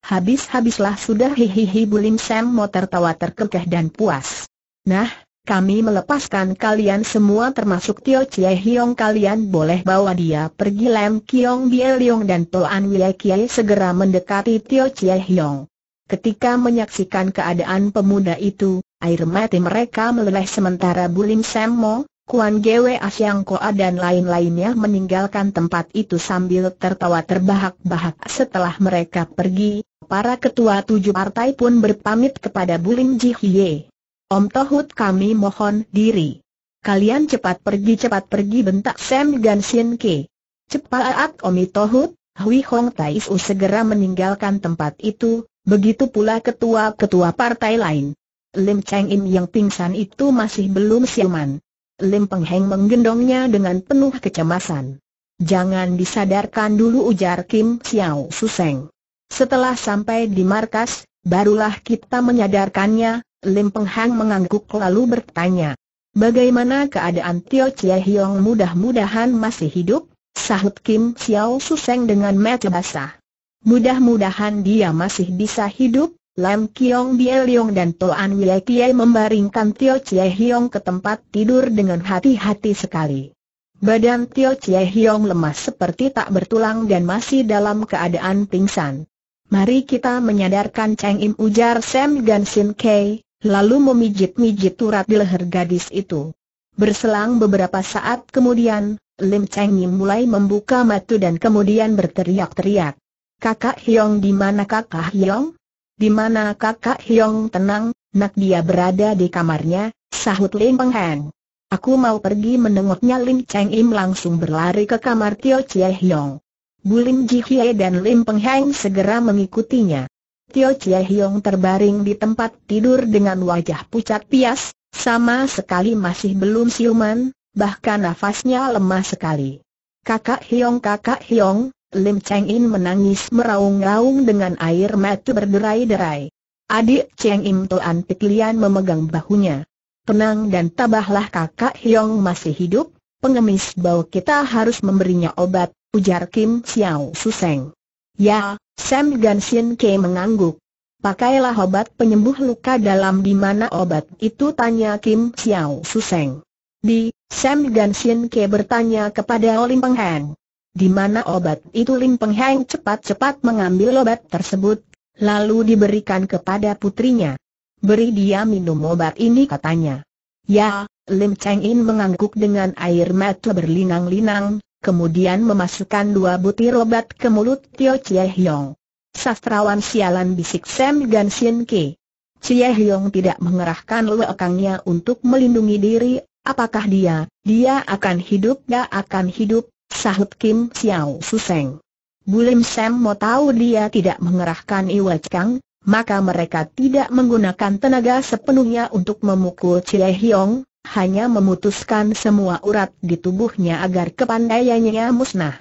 Habis-habislah sudah hihihi Bulim Sam mau tertawa terkekeh dan puas. Nah, kami melepaskan kalian semua termasuk Tio Cie Hiong kalian boleh bawa dia pergi Lam Kiong Bie Leong dan Toan Wei Kiai segera mendekati Tio Cie Hiong. Ketika menyaksikan keadaan pemuda itu, air mati mereka meleleh sementara Bulim Sam Mo, Kuan Gwe Asyang Koa dan lain-lainnya meninggalkan tempat itu sambil tertawa terbahak-bahak setelah mereka pergi, para ketua tujuh partai pun berpamit kepada Bulim Jihye. Om Tohut kami mohon diri. Kalian cepat pergi cepat pergi bentak Sam Gan Sien Ke. Cepat Om Tohut, Hui Hong Taisu segera meninggalkan tempat itu, begitu pula ketua-ketua partai lain. Lim Cheng Im yang pingsan itu masih belum siuman. Lim Peng Heng menggendongnya dengan penuh kecemasan. Jangan disadarkan dulu ujar Kim Xiao Suseng. Setelah sampai di markas, barulah kita menyadarkannya, Lim Peng Heng mengangguk lalu bertanya. Bagaimana keadaan Tio Chie Hiong mudah-mudahan masih hidup? Sahut Kim Xiao Suseng dengan mata basah. Mudah-mudahan dia masih bisa hidup, Lam Kiong Bie Leong dan Toan Wie Kie membaringkan Tio Chie Hiong ke tempat tidur dengan hati-hati sekali. Badan Tio Chie Hiong lemas seperti tak bertulang dan masih dalam keadaan pingsan. Mari kita menyadarkan Cheng Im ujar Sam dan Sin Kei, lalu memijit-mijit turat di leher gadis itu. Berselang beberapa saat kemudian, Lim Cheng Im mulai membuka mata dan kemudian berteriak-teriak. Kakak Hiong di mana kakak Hiong? Di mana kakak Hyong tenang, nak dia berada di kamarnya, sahut Lim Peng Heng. Aku mau pergi menengoknya Lim Cheng Im langsung berlari ke kamar Tio Chie Hyong. Bulim Ji Hye dan Lim Peng Heng segera mengikutinya. Tio Chie Hyong terbaring di tempat tidur dengan wajah pucat pias, sama sekali masih belum siuman, bahkan nafasnya lemah sekali. Kakak Hyong kakak Hyong, Lim Cheng In menangis meraung-raung dengan air mata berderai-derai. Adik Cheng Im Toan Pik Lian memegang bahunya. Tenang dan tabahlah kakak Hyong masih hidup, pengemis bau kita harus memberinya obat, ujar Kim Xiao Suseng. Ya, Sam Gan Gansin Ke mengangguk. Pakailah obat penyembuh luka dalam di mana obat itu tanya Kim Xiao Suseng. Di, Sam Gan Gansin Ke bertanya kepada Olim Han di mana obat itu Lim Peng Heng cepat-cepat mengambil obat tersebut, lalu diberikan kepada putrinya. Beri dia minum obat ini katanya. Ya, Lim Cheng In mengangguk dengan air mata berlinang-linang, kemudian memasukkan dua butir obat ke mulut Tio Chie Hiong. Sastrawan sialan bisik Sam Gan Sien Ke. Chie Hiong tidak mengerahkan lekangnya untuk melindungi diri, apakah dia, dia akan hidup gak akan hidup, sahut Kim Xiao Suseng. Bulim Sam mau tahu dia tidak mengerahkan Iwa Chang, maka mereka tidak menggunakan tenaga sepenuhnya untuk memukul Chie Hiong, hanya memutuskan semua urat di tubuhnya agar kepandaiannya musnah.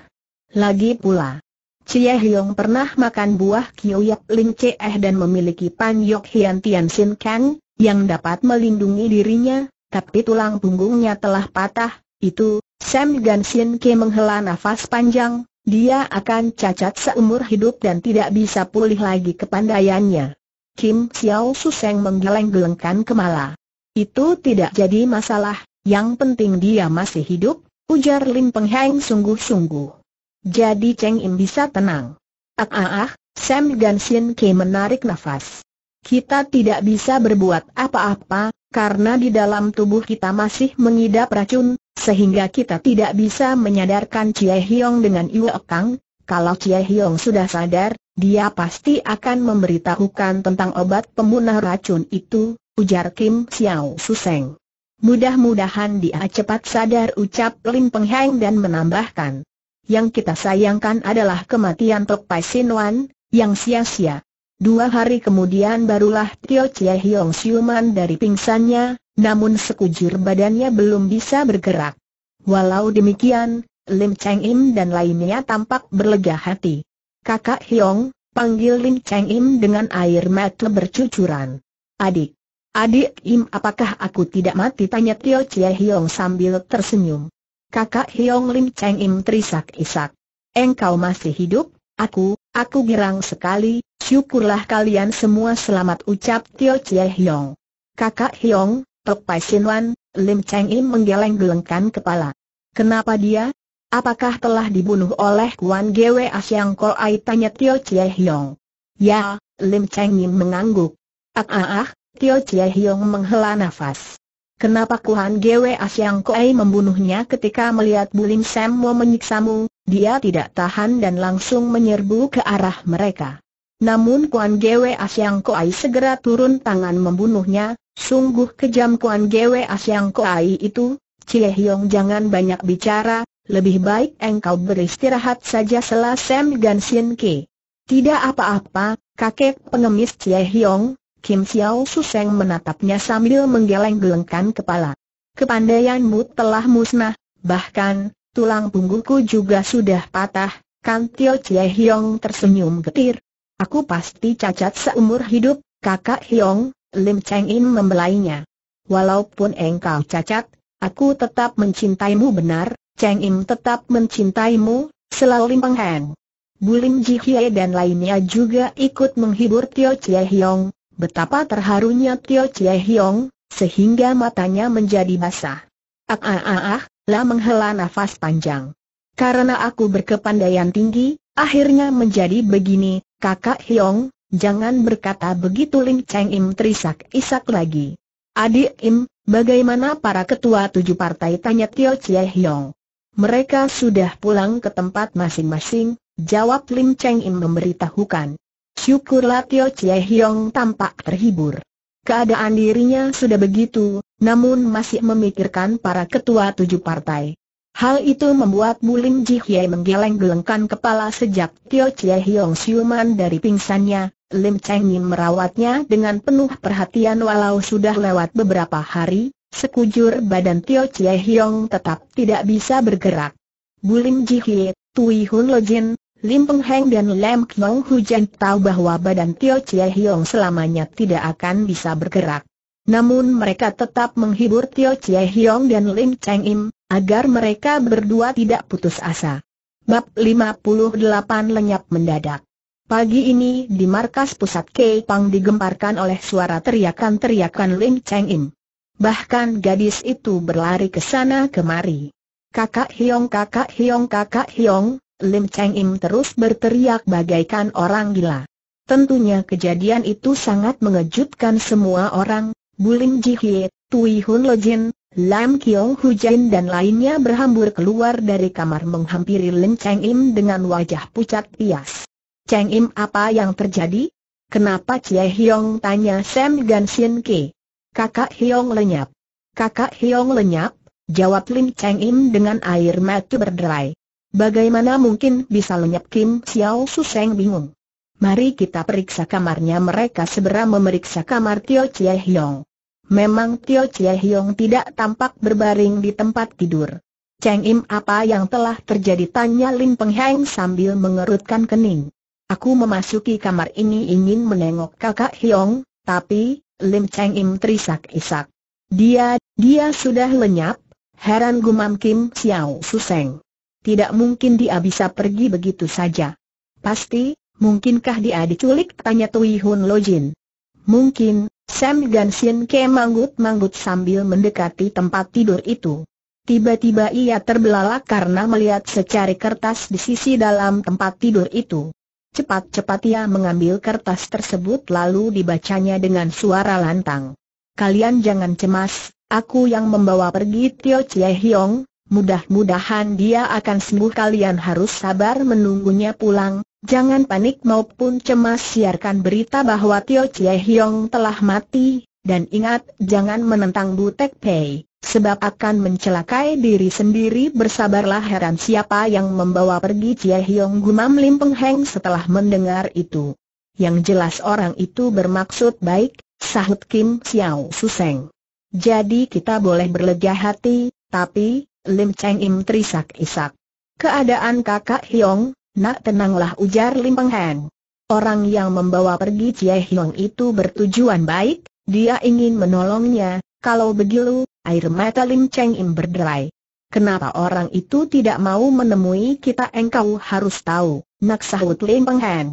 Lagi pula, Chie Hyong pernah makan buah Yap Ling Eh dan memiliki Pan Yok Hian Tian Sin Kang, yang dapat melindungi dirinya, tapi tulang punggungnya telah patah, itu, Sam Sin Ke menghela nafas panjang, dia akan cacat seumur hidup dan tidak bisa pulih lagi kepandaiannya. Kim Xiao Suseng menggeleng-gelengkan kemala. Itu tidak jadi masalah, yang penting dia masih hidup, ujar Lim Peng Heng sungguh-sungguh. Jadi Cheng Im bisa tenang. Ah ah ah, Sam Sin Ke menarik nafas. Kita tidak bisa berbuat apa-apa, karena di dalam tubuh kita masih mengidap racun, sehingga kita tidak bisa menyadarkan Cie Hiong dengan Yue Kang, kalau Cie Hiong sudah sadar, dia pasti akan memberitahukan tentang obat pemunah racun itu, ujar Kim Xiao Suseng. Mudah-mudahan dia cepat sadar ucap Lin Peng Heng dan menambahkan. Yang kita sayangkan adalah kematian Tok Pai Wan, yang sia-sia. Dua hari kemudian barulah Tio Chie Hiong siuman dari pingsannya, namun sekujur badannya belum bisa bergerak. Walau demikian, Lim Cheng Im dan lainnya tampak berlega hati. Kakak Hiong, panggil Lim Cheng Im dengan air mata bercucuran. Adik. Adik Im apakah aku tidak mati tanya Tio Chie Hiong sambil tersenyum. Kakak Hiong Lim Cheng Im terisak-isak. Engkau masih hidup, aku, aku girang sekali, syukurlah kalian semua selamat ucap Tio Chie Hiong. Kakak Hiong, Tok Pai Sin Wan, Lim Cheng Im menggeleng-gelengkan kepala. Kenapa dia? Apakah telah dibunuh oleh Kuan Gwe Asyang Ai tanya Tio Chie Hiong. Ya, Lim Cheng Im mengangguk. Ah ah ah, Tio Chie Hiong menghela nafas. Kenapa Kuan Gwe Asyang Ai membunuhnya ketika melihat Bulim Sam mau menyiksamu, dia tidak tahan dan langsung menyerbu ke arah mereka. Namun Kuan Gwe Ko Ai segera turun tangan membunuhnya, sungguh kejam Kuan Gwe Ko Ai itu, Cie Hiong jangan banyak bicara, lebih baik engkau beristirahat saja selah Sam Gan Sien Ke. Tidak apa-apa, kakek pengemis Cie Hiong, Kim Xiao Suseng menatapnya sambil menggeleng-gelengkan kepala. Kepandaianmu telah musnah, bahkan, tulang punggungku juga sudah patah, Kan Tio Cie Hiong tersenyum getir, Aku pasti cacat seumur hidup, kakak Hiong, Lim Cheng In membelainya. Walaupun engkau cacat, aku tetap mencintaimu benar, Cheng In tetap mencintaimu, selalu Lim Peng Heng. Bulim Ji Hye dan lainnya juga ikut menghibur Tio Chie Hiong, betapa terharunya Tio Chie Hiong, sehingga matanya menjadi basah. Ah ah ah ah, lah menghela nafas panjang. Karena aku berkepandaian tinggi, akhirnya menjadi begini, Kakak Hiong, jangan berkata begitu Ling Cheng Im terisak-isak lagi. Adik Im, bagaimana para ketua tujuh partai tanya Tio Chie Hiong. Mereka sudah pulang ke tempat masing-masing, jawab Lim Cheng Im memberitahukan. Syukurlah Tio Chie Hiong tampak terhibur. Keadaan dirinya sudah begitu, namun masih memikirkan para ketua tujuh partai. Hal itu membuat Mulim Jihye Hye menggeleng-gelengkan kepala sejak Tio Chie Hiong siuman dari pingsannya, Lim Cheng Nim merawatnya dengan penuh perhatian walau sudah lewat beberapa hari, sekujur badan Tio Chie Hiong tetap tidak bisa bergerak. Bulim Jihye, Tui Hun Lo Jin, Lim Peng Heng dan Lam Kyong Hujan tahu bahwa badan Tio Chie Hiong selamanya tidak akan bisa bergerak. Namun mereka tetap menghibur Tio Chie Hiong dan Lim Cheng Im, agar mereka berdua tidak putus asa. Bab 58 lenyap mendadak. Pagi ini di markas pusat Pang digemparkan oleh suara teriakan-teriakan Lim Cheng Im. Bahkan gadis itu berlari ke sana kemari. Kakak Hiong, kakak Hiong, kakak Hiong, Lim Cheng Im terus berteriak bagaikan orang gila. Tentunya kejadian itu sangat mengejutkan semua orang, Bulim Ji Hie, Tui Hun Lo Jin, Lam Hu Hujan dan lainnya berhambur keluar dari kamar menghampiri Lin Cheng Im dengan wajah pucat pias. Cheng Im apa yang terjadi? Kenapa Cie Hiong tanya Sam Gan Sien Ke? Kakak Hiong lenyap. Kakak Hiong lenyap, jawab Lin Cheng Im dengan air mata berderai. Bagaimana mungkin bisa lenyap Kim Xiao Su Seng bingung. Mari kita periksa kamarnya mereka segera memeriksa kamar Tio Cie Hiong. Memang Tio Chie Hiong tidak tampak berbaring di tempat tidur. Cheng Im apa yang telah terjadi tanya Lin Peng Heng sambil mengerutkan kening. Aku memasuki kamar ini ingin menengok kakak Hiong, tapi, Lim Cheng Im terisak-isak. Dia, dia sudah lenyap, heran gumam Kim Xiao Suseng. Tidak mungkin dia bisa pergi begitu saja. Pasti, mungkinkah dia diculik? Tanya Tui Hun Lo Jin. Mungkin, Sam dan Sin Ke manggut-manggut sambil mendekati tempat tidur itu. Tiba-tiba ia terbelalak karena melihat secari kertas di sisi dalam tempat tidur itu. Cepat-cepat ia mengambil kertas tersebut lalu dibacanya dengan suara lantang. Kalian jangan cemas, aku yang membawa pergi Tio Chie Hiong, mudah-mudahan dia akan sembuh kalian harus sabar menunggunya pulang, Jangan panik maupun cemas siarkan berita bahwa Tio Chie Hiong telah mati, dan ingat jangan menentang Butek Pei, sebab akan mencelakai diri sendiri bersabarlah heran siapa yang membawa pergi Chie Hiong gumam Lim Peng Heng setelah mendengar itu. Yang jelas orang itu bermaksud baik, sahut Kim Xiao Suseng. Jadi kita boleh berlega hati, tapi, Lim Cheng Im terisak-isak. Keadaan kakak Hiong, Nak tenanglah ujar Lim Peng Heng. Orang yang membawa pergi Cie Hiong itu bertujuan baik, dia ingin menolongnya, kalau begitu, air mata Lim Cheng Im berderai. Kenapa orang itu tidak mau menemui kita engkau harus tahu, nak sahut Lim Peng Heng.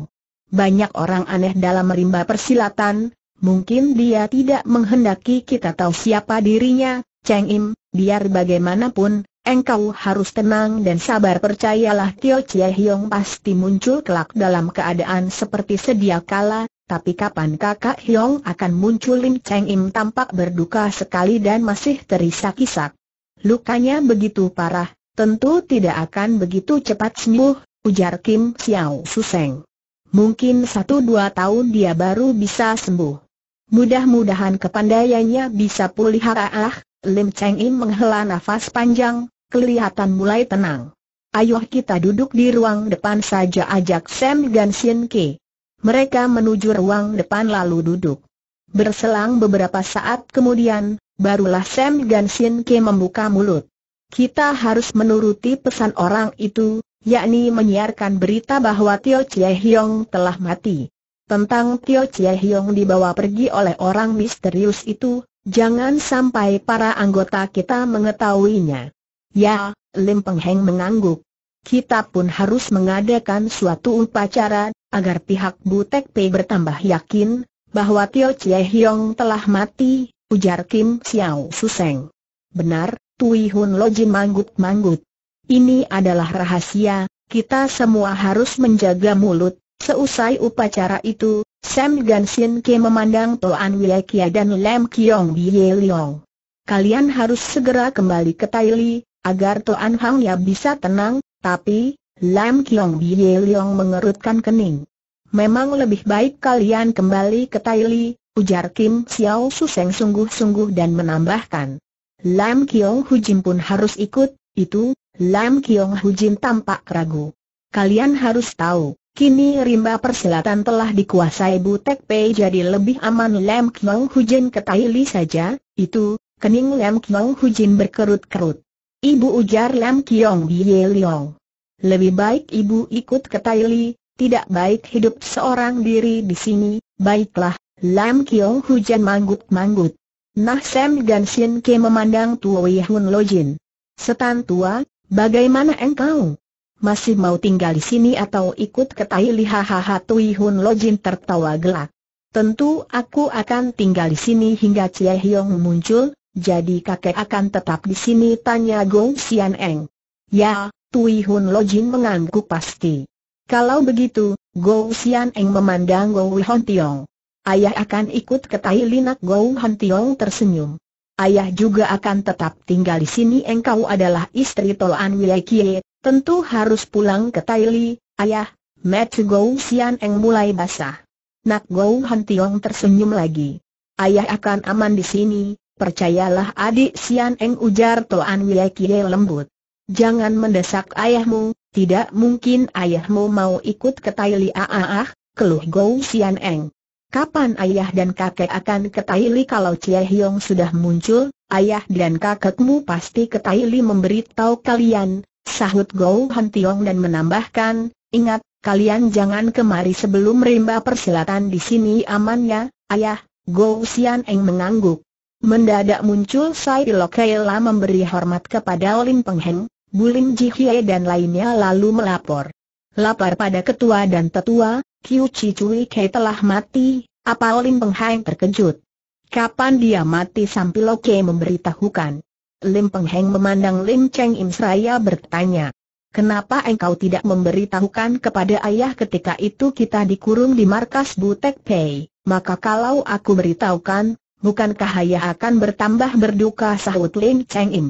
Banyak orang aneh dalam rimba persilatan, mungkin dia tidak menghendaki kita tahu siapa dirinya, Cheng Im, biar bagaimanapun, Engkau harus tenang dan sabar percayalah Tio Chie Hiong pasti muncul kelak dalam keadaan seperti sedia kala, tapi kapan kakak Hiong akan muncul Lim Cheng Im tampak berduka sekali dan masih terisak-isak. Lukanya begitu parah, tentu tidak akan begitu cepat sembuh, ujar Kim Xiao Suseng. Mungkin satu dua tahun dia baru bisa sembuh. Mudah-mudahan kepandaiannya bisa pulih ah, ah, ah Lim Cheng Im menghela nafas panjang, kelihatan mulai tenang. Ayo kita duduk di ruang depan saja ajak Sam dan Shin Ke. Mereka menuju ruang depan lalu duduk. Berselang beberapa saat kemudian, barulah Sam dan Shin Ke membuka mulut. Kita harus menuruti pesan orang itu, yakni menyiarkan berita bahwa Tio Chie Hiong telah mati. Tentang Tio Chie Hiong dibawa pergi oleh orang misterius itu, jangan sampai para anggota kita mengetahuinya. Ya, Lim Heng mengangguk. Kita pun harus mengadakan suatu upacara, agar pihak Butek Pei bertambah yakin, bahwa Tio Chie Hiong telah mati, ujar Kim Xiao Suseng. Benar, Tui Hun Lo Jin manggut-manggut. Ini adalah rahasia, kita semua harus menjaga mulut. Seusai upacara itu, Sam Gan Sin Ke memandang Toan Kia dan Lam Kiong Bie Leong. Kalian harus segera kembali ke Taili, agar tuan Hang Ya bisa tenang, tapi, Lam Kiong Bie Leong mengerutkan kening. Memang lebih baik kalian kembali ke Taili, ujar Kim Xiao Suseng sungguh-sungguh dan menambahkan. Lam Kiong Hujin pun harus ikut, itu, Lam Kiong Hujin tampak ragu. Kalian harus tahu, kini rimba persilatan telah dikuasai Butek Pei jadi lebih aman Lam Kiong Hujin ke Taili saja, itu, kening Lam Kiong Hujin berkerut-kerut. Ibu ujar Lam Kiong Ye Liong. Lebih baik ibu ikut ke Taili, tidak baik hidup seorang diri di sini, baiklah, Lam Kiong hujan manggut-manggut. Nah Sam Ganshin Ke memandang Yi Hun Lojin. Setan tua, bagaimana engkau? Masih mau tinggal di sini atau ikut ke Taili hahaha Yi Hun Lojin tertawa gelak. Tentu aku akan tinggal di sini hingga Cie Hiong muncul, jadi kakek akan tetap di sini tanya Gong Xian Eng. Ya, Tui Hun Lo Jin mengangguk pasti. Kalau begitu, Gong Xian Eng memandang Gong Hon Tiong. Ayah akan ikut ke Tai Linak Gong Hon Tiong tersenyum. Ayah juga akan tetap tinggal di sini engkau adalah istri Tolan Wei Kie, tentu harus pulang ke Taili, ayah, Met Gou Xian Eng mulai basah. Nak Gou Hon Tiong tersenyum lagi. Ayah akan aman di sini, Percayalah adik Sian Eng ujar Toan Wei Kie lembut. Jangan mendesak ayahmu, tidak mungkin ayahmu mau ikut ke Tai Li ah, keluh Gou Sian Eng. Kapan ayah dan kakek akan ke Tai Li kalau Chie Hiong sudah muncul, ayah dan kakekmu pasti ke Tai Li memberitahu kalian, sahut Gou Han Tiong dan menambahkan, ingat, kalian jangan kemari sebelum rimba persilatan di sini amannya, ayah, Gou Sian Eng mengangguk. Mendadak muncul Sai Lokela memberi hormat kepada Olin Pengheng, Heng, Bulim Ji Hye dan lainnya lalu melapor. Lapar pada ketua dan tetua, Kiu Chi Chui Kei telah mati, apa Olin Pengheng terkejut. Kapan dia mati sampai Loke memberitahukan. Lim Pengheng memandang Lim Cheng Im Seraya bertanya. Kenapa engkau tidak memberitahukan kepada ayah ketika itu kita dikurung di markas Butek Pei? Maka kalau aku beritahukan, bukankah Haya akan bertambah berduka sahut Lin Cheng Im.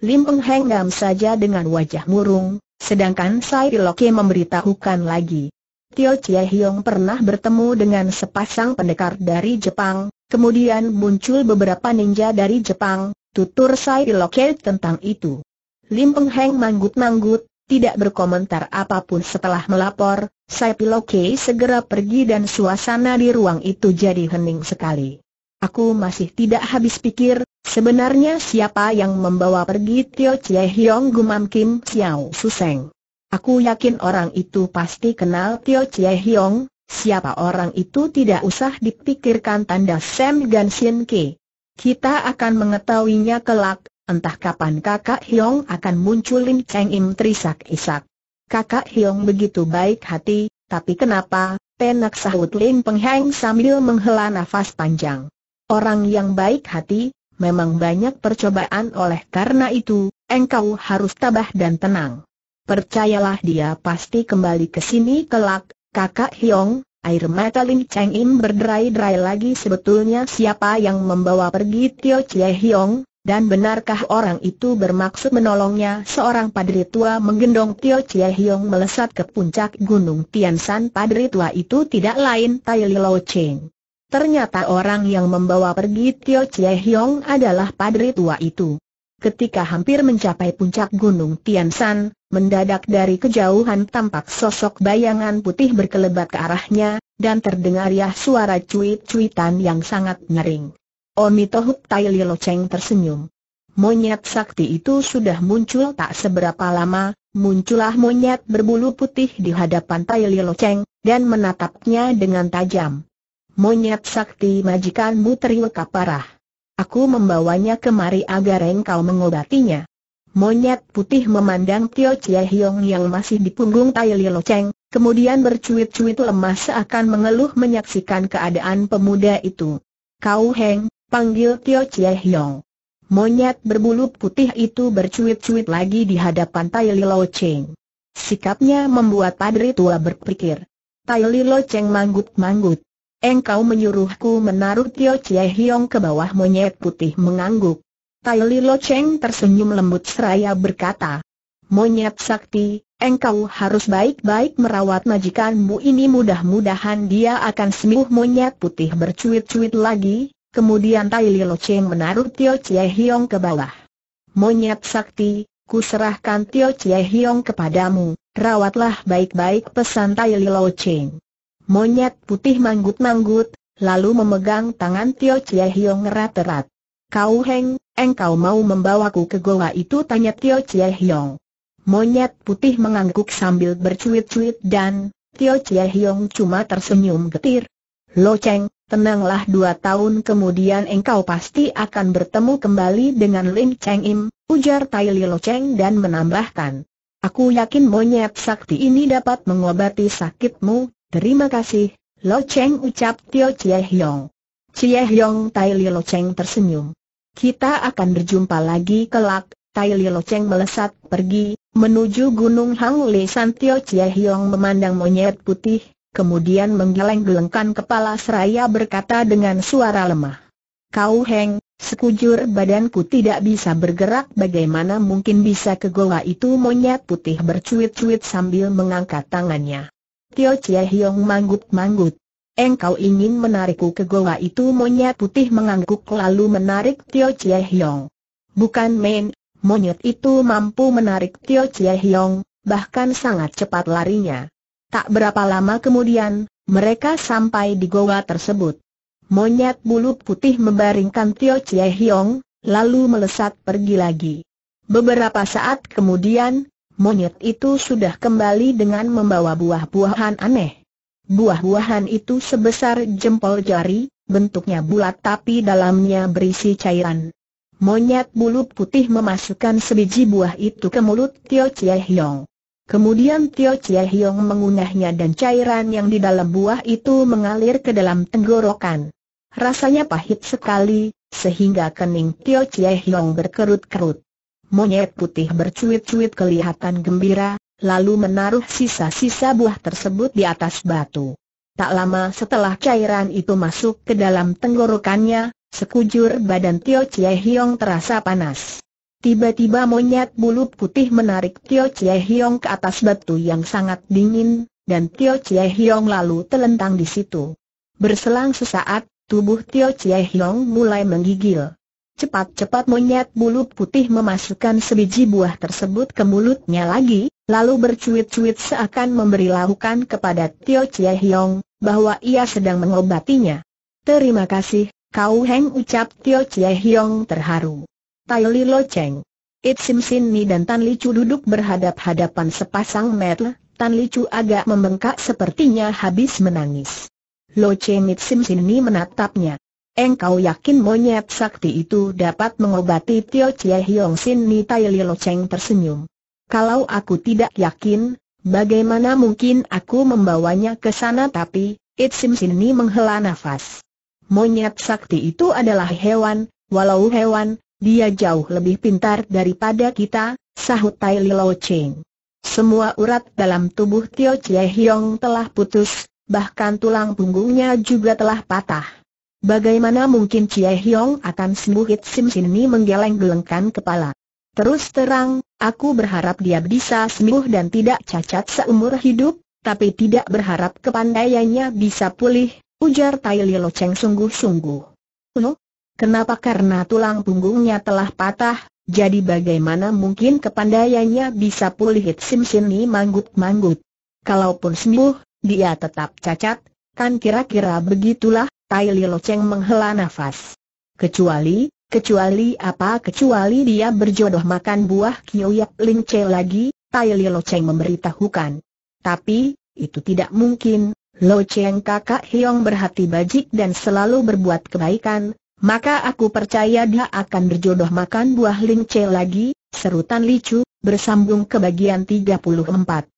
Lim Peng Hengam saja dengan wajah murung, sedangkan Sai Loke memberitahukan lagi. Tio Chie Hiong pernah bertemu dengan sepasang pendekar dari Jepang, kemudian muncul beberapa ninja dari Jepang, tutur Sai Loke tentang itu. Lim Peng Heng manggut-manggut, tidak berkomentar apapun setelah melapor, Sai Piloke segera pergi dan suasana di ruang itu jadi hening sekali. Aku masih tidak habis pikir, sebenarnya siapa yang membawa pergi Tio Chie Hiong Gumam Kim Xiao Suseng. Aku yakin orang itu pasti kenal Tio Chie Hiong, siapa orang itu tidak usah dipikirkan tanda Sam Gan Sien Ki. Kita akan mengetahuinya kelak, entah kapan kakak Hiong akan muncul Lim Cheng Im Trisak isak Kakak Hiong begitu baik hati, tapi kenapa, penak sahut Lim Pengheng sambil menghela nafas panjang. Orang yang baik hati, memang banyak percobaan oleh karena itu, engkau harus tabah dan tenang. Percayalah dia pasti kembali ke sini kelak, kakak Hiong, air mata Lim Cheng Im berderai-derai lagi sebetulnya siapa yang membawa pergi Tio Chie Hiong, dan benarkah orang itu bermaksud menolongnya? Seorang padri tua menggendong Tio Chie Hiong melesat ke puncak gunung Tian San. Padri tua itu tidak lain Tai Lo Cheng. Ternyata orang yang membawa pergi Tio Chie Hiong adalah padri tua itu. Ketika hampir mencapai puncak gunung Tian Tiansan, mendadak dari kejauhan tampak sosok bayangan putih berkelebat ke arahnya, dan terdengar ya suara cuit-cuitan yang sangat ngering. Omi Tohuk Tai Lilo Cheng tersenyum. Monyet sakti itu sudah muncul tak seberapa lama, muncullah monyet berbulu putih di hadapan Tai Lilo Cheng, dan menatapnya dengan tajam monyet sakti majikanmu terluka parah. Aku membawanya kemari agar engkau mengobatinya. Monyet putih memandang Tio Chie Hiong yang masih di punggung Tai Lo Cheng, kemudian bercuit-cuit lemas seakan mengeluh menyaksikan keadaan pemuda itu. Kau Heng, panggil Tio Chie Hiong. Monyet berbulu putih itu bercuit-cuit lagi di hadapan Tai Lo Cheng. Sikapnya membuat padri tua berpikir. Tai Lo Cheng manggut-manggut. Engkau menyuruhku menaruh Tio Chie Hiong ke bawah monyet putih mengangguk. Tai Li Lo Cheng tersenyum lembut seraya berkata, Monyet sakti, engkau harus baik-baik merawat majikanmu ini mudah-mudahan dia akan sembuh monyet putih bercuit-cuit lagi, kemudian Tai Li Lo Cheng menaruh Tio Chie Hiong ke bawah. Monyet sakti, ku serahkan Tio Chie Hiong kepadamu, rawatlah baik-baik pesan Tai Li Lo Cheng. Monyet putih manggut-manggut, lalu memegang tangan Tio Chie Hiong erat-erat. Kau Heng, engkau mau membawaku ke goa itu tanya Tio Chie Hiong. Monyet putih mengangguk sambil bercuit-cuit dan Tio Chie Hiong cuma tersenyum getir. Lo Cheng, tenanglah dua tahun kemudian engkau pasti akan bertemu kembali dengan Lin Cheng Im, ujar Tai Li Lo Cheng dan menambahkan. Aku yakin monyet sakti ini dapat mengobati sakitmu, Terima kasih, Lo Cheng ucap Tio Chie Hiong. Chie Hiong Tai Li Lo Cheng tersenyum. Kita akan berjumpa lagi kelak, Tai Li Lo Cheng melesat pergi, menuju Gunung Hang Le San Tio Chie Hiong memandang monyet putih, kemudian menggeleng-gelengkan kepala seraya berkata dengan suara lemah. Kau Heng, sekujur badanku tidak bisa bergerak bagaimana mungkin bisa ke goa itu monyet putih bercuit-cuit sambil mengangkat tangannya. Tio Chie Hiong manggut-manggut. Engkau ingin menarikku ke goa itu monyet putih mengangguk lalu menarik Tio Chie Hiong. Bukan main, monyet itu mampu menarik Tio Chie Hiong, bahkan sangat cepat larinya. Tak berapa lama kemudian, mereka sampai di goa tersebut. Monyet bulu putih membaringkan Tio Chie Hiong, lalu melesat pergi lagi. Beberapa saat kemudian, monyet itu sudah kembali dengan membawa buah-buahan aneh. Buah-buahan itu sebesar jempol jari, bentuknya bulat tapi dalamnya berisi cairan. Monyet bulu putih memasukkan sebiji buah itu ke mulut Tio Chie Hiong. Kemudian Tio Chie Hiong mengunyahnya dan cairan yang di dalam buah itu mengalir ke dalam tenggorokan. Rasanya pahit sekali, sehingga kening Tio Chie Hiong berkerut-kerut. Monyet putih bercuit-cuit kelihatan gembira, lalu menaruh sisa-sisa buah tersebut di atas batu. Tak lama setelah cairan itu masuk ke dalam tenggorokannya, sekujur badan Tio Chie Hiong terasa panas. Tiba-tiba monyet bulu putih menarik Tio Chie Hiong ke atas batu yang sangat dingin, dan Tio Chie Hiong lalu telentang di situ. Berselang sesaat, tubuh Tio Chie Hiong mulai menggigil. Cepat-cepat monyet bulu putih memasukkan sebiji buah tersebut ke mulutnya lagi, lalu bercuit-cuit seakan memberi lakukan kepada Tio Chie Hiong, bahwa ia sedang mengobatinya. Terima kasih, Kau Heng ucap Tio Chie Hiong terharu. Tai Li Lo Cheng. It Sim Sin Ni dan Tan Li Chu duduk berhadap-hadapan sepasang metel, Tan Li Chu agak membengkak sepertinya habis menangis. Lo Cheng It Sim Sin Ni menatapnya. Engkau yakin monyet sakti itu dapat mengobati Tio Chie Hiong Sin Ni Tai Lo Cheng tersenyum. Kalau aku tidak yakin, bagaimana mungkin aku membawanya ke sana tapi, It Sim Sin Ni menghela nafas. Monyet sakti itu adalah hewan, walau hewan, dia jauh lebih pintar daripada kita, sahut Tai Lo Cheng. Semua urat dalam tubuh Tio Chie Hiong telah putus, bahkan tulang punggungnya juga telah patah. Bagaimana mungkin Chie Hiong akan sembuh hit Sim Sini menggeleng-gelengkan kepala. Terus terang, aku berharap dia bisa sembuh dan tidak cacat seumur hidup, tapi tidak berharap kepandaiannya bisa pulih, ujar Tai Lo Cheng sungguh-sungguh. Loh? Kenapa karena tulang punggungnya telah patah, jadi bagaimana mungkin kepandaiannya bisa pulih hit Sim Sini manggut-manggut. Kalaupun sembuh, dia tetap cacat, kan kira-kira begitulah Tai Li Cheng menghela nafas. Kecuali, kecuali apa kecuali dia berjodoh makan buah Yap Ling Che lagi, Tai Li Cheng memberitahukan. Tapi, itu tidak mungkin, Lo Cheng kakak Hiong berhati bajik dan selalu berbuat kebaikan, maka aku percaya dia akan berjodoh makan buah Ling Che lagi, serutan Licu, bersambung ke bagian 34.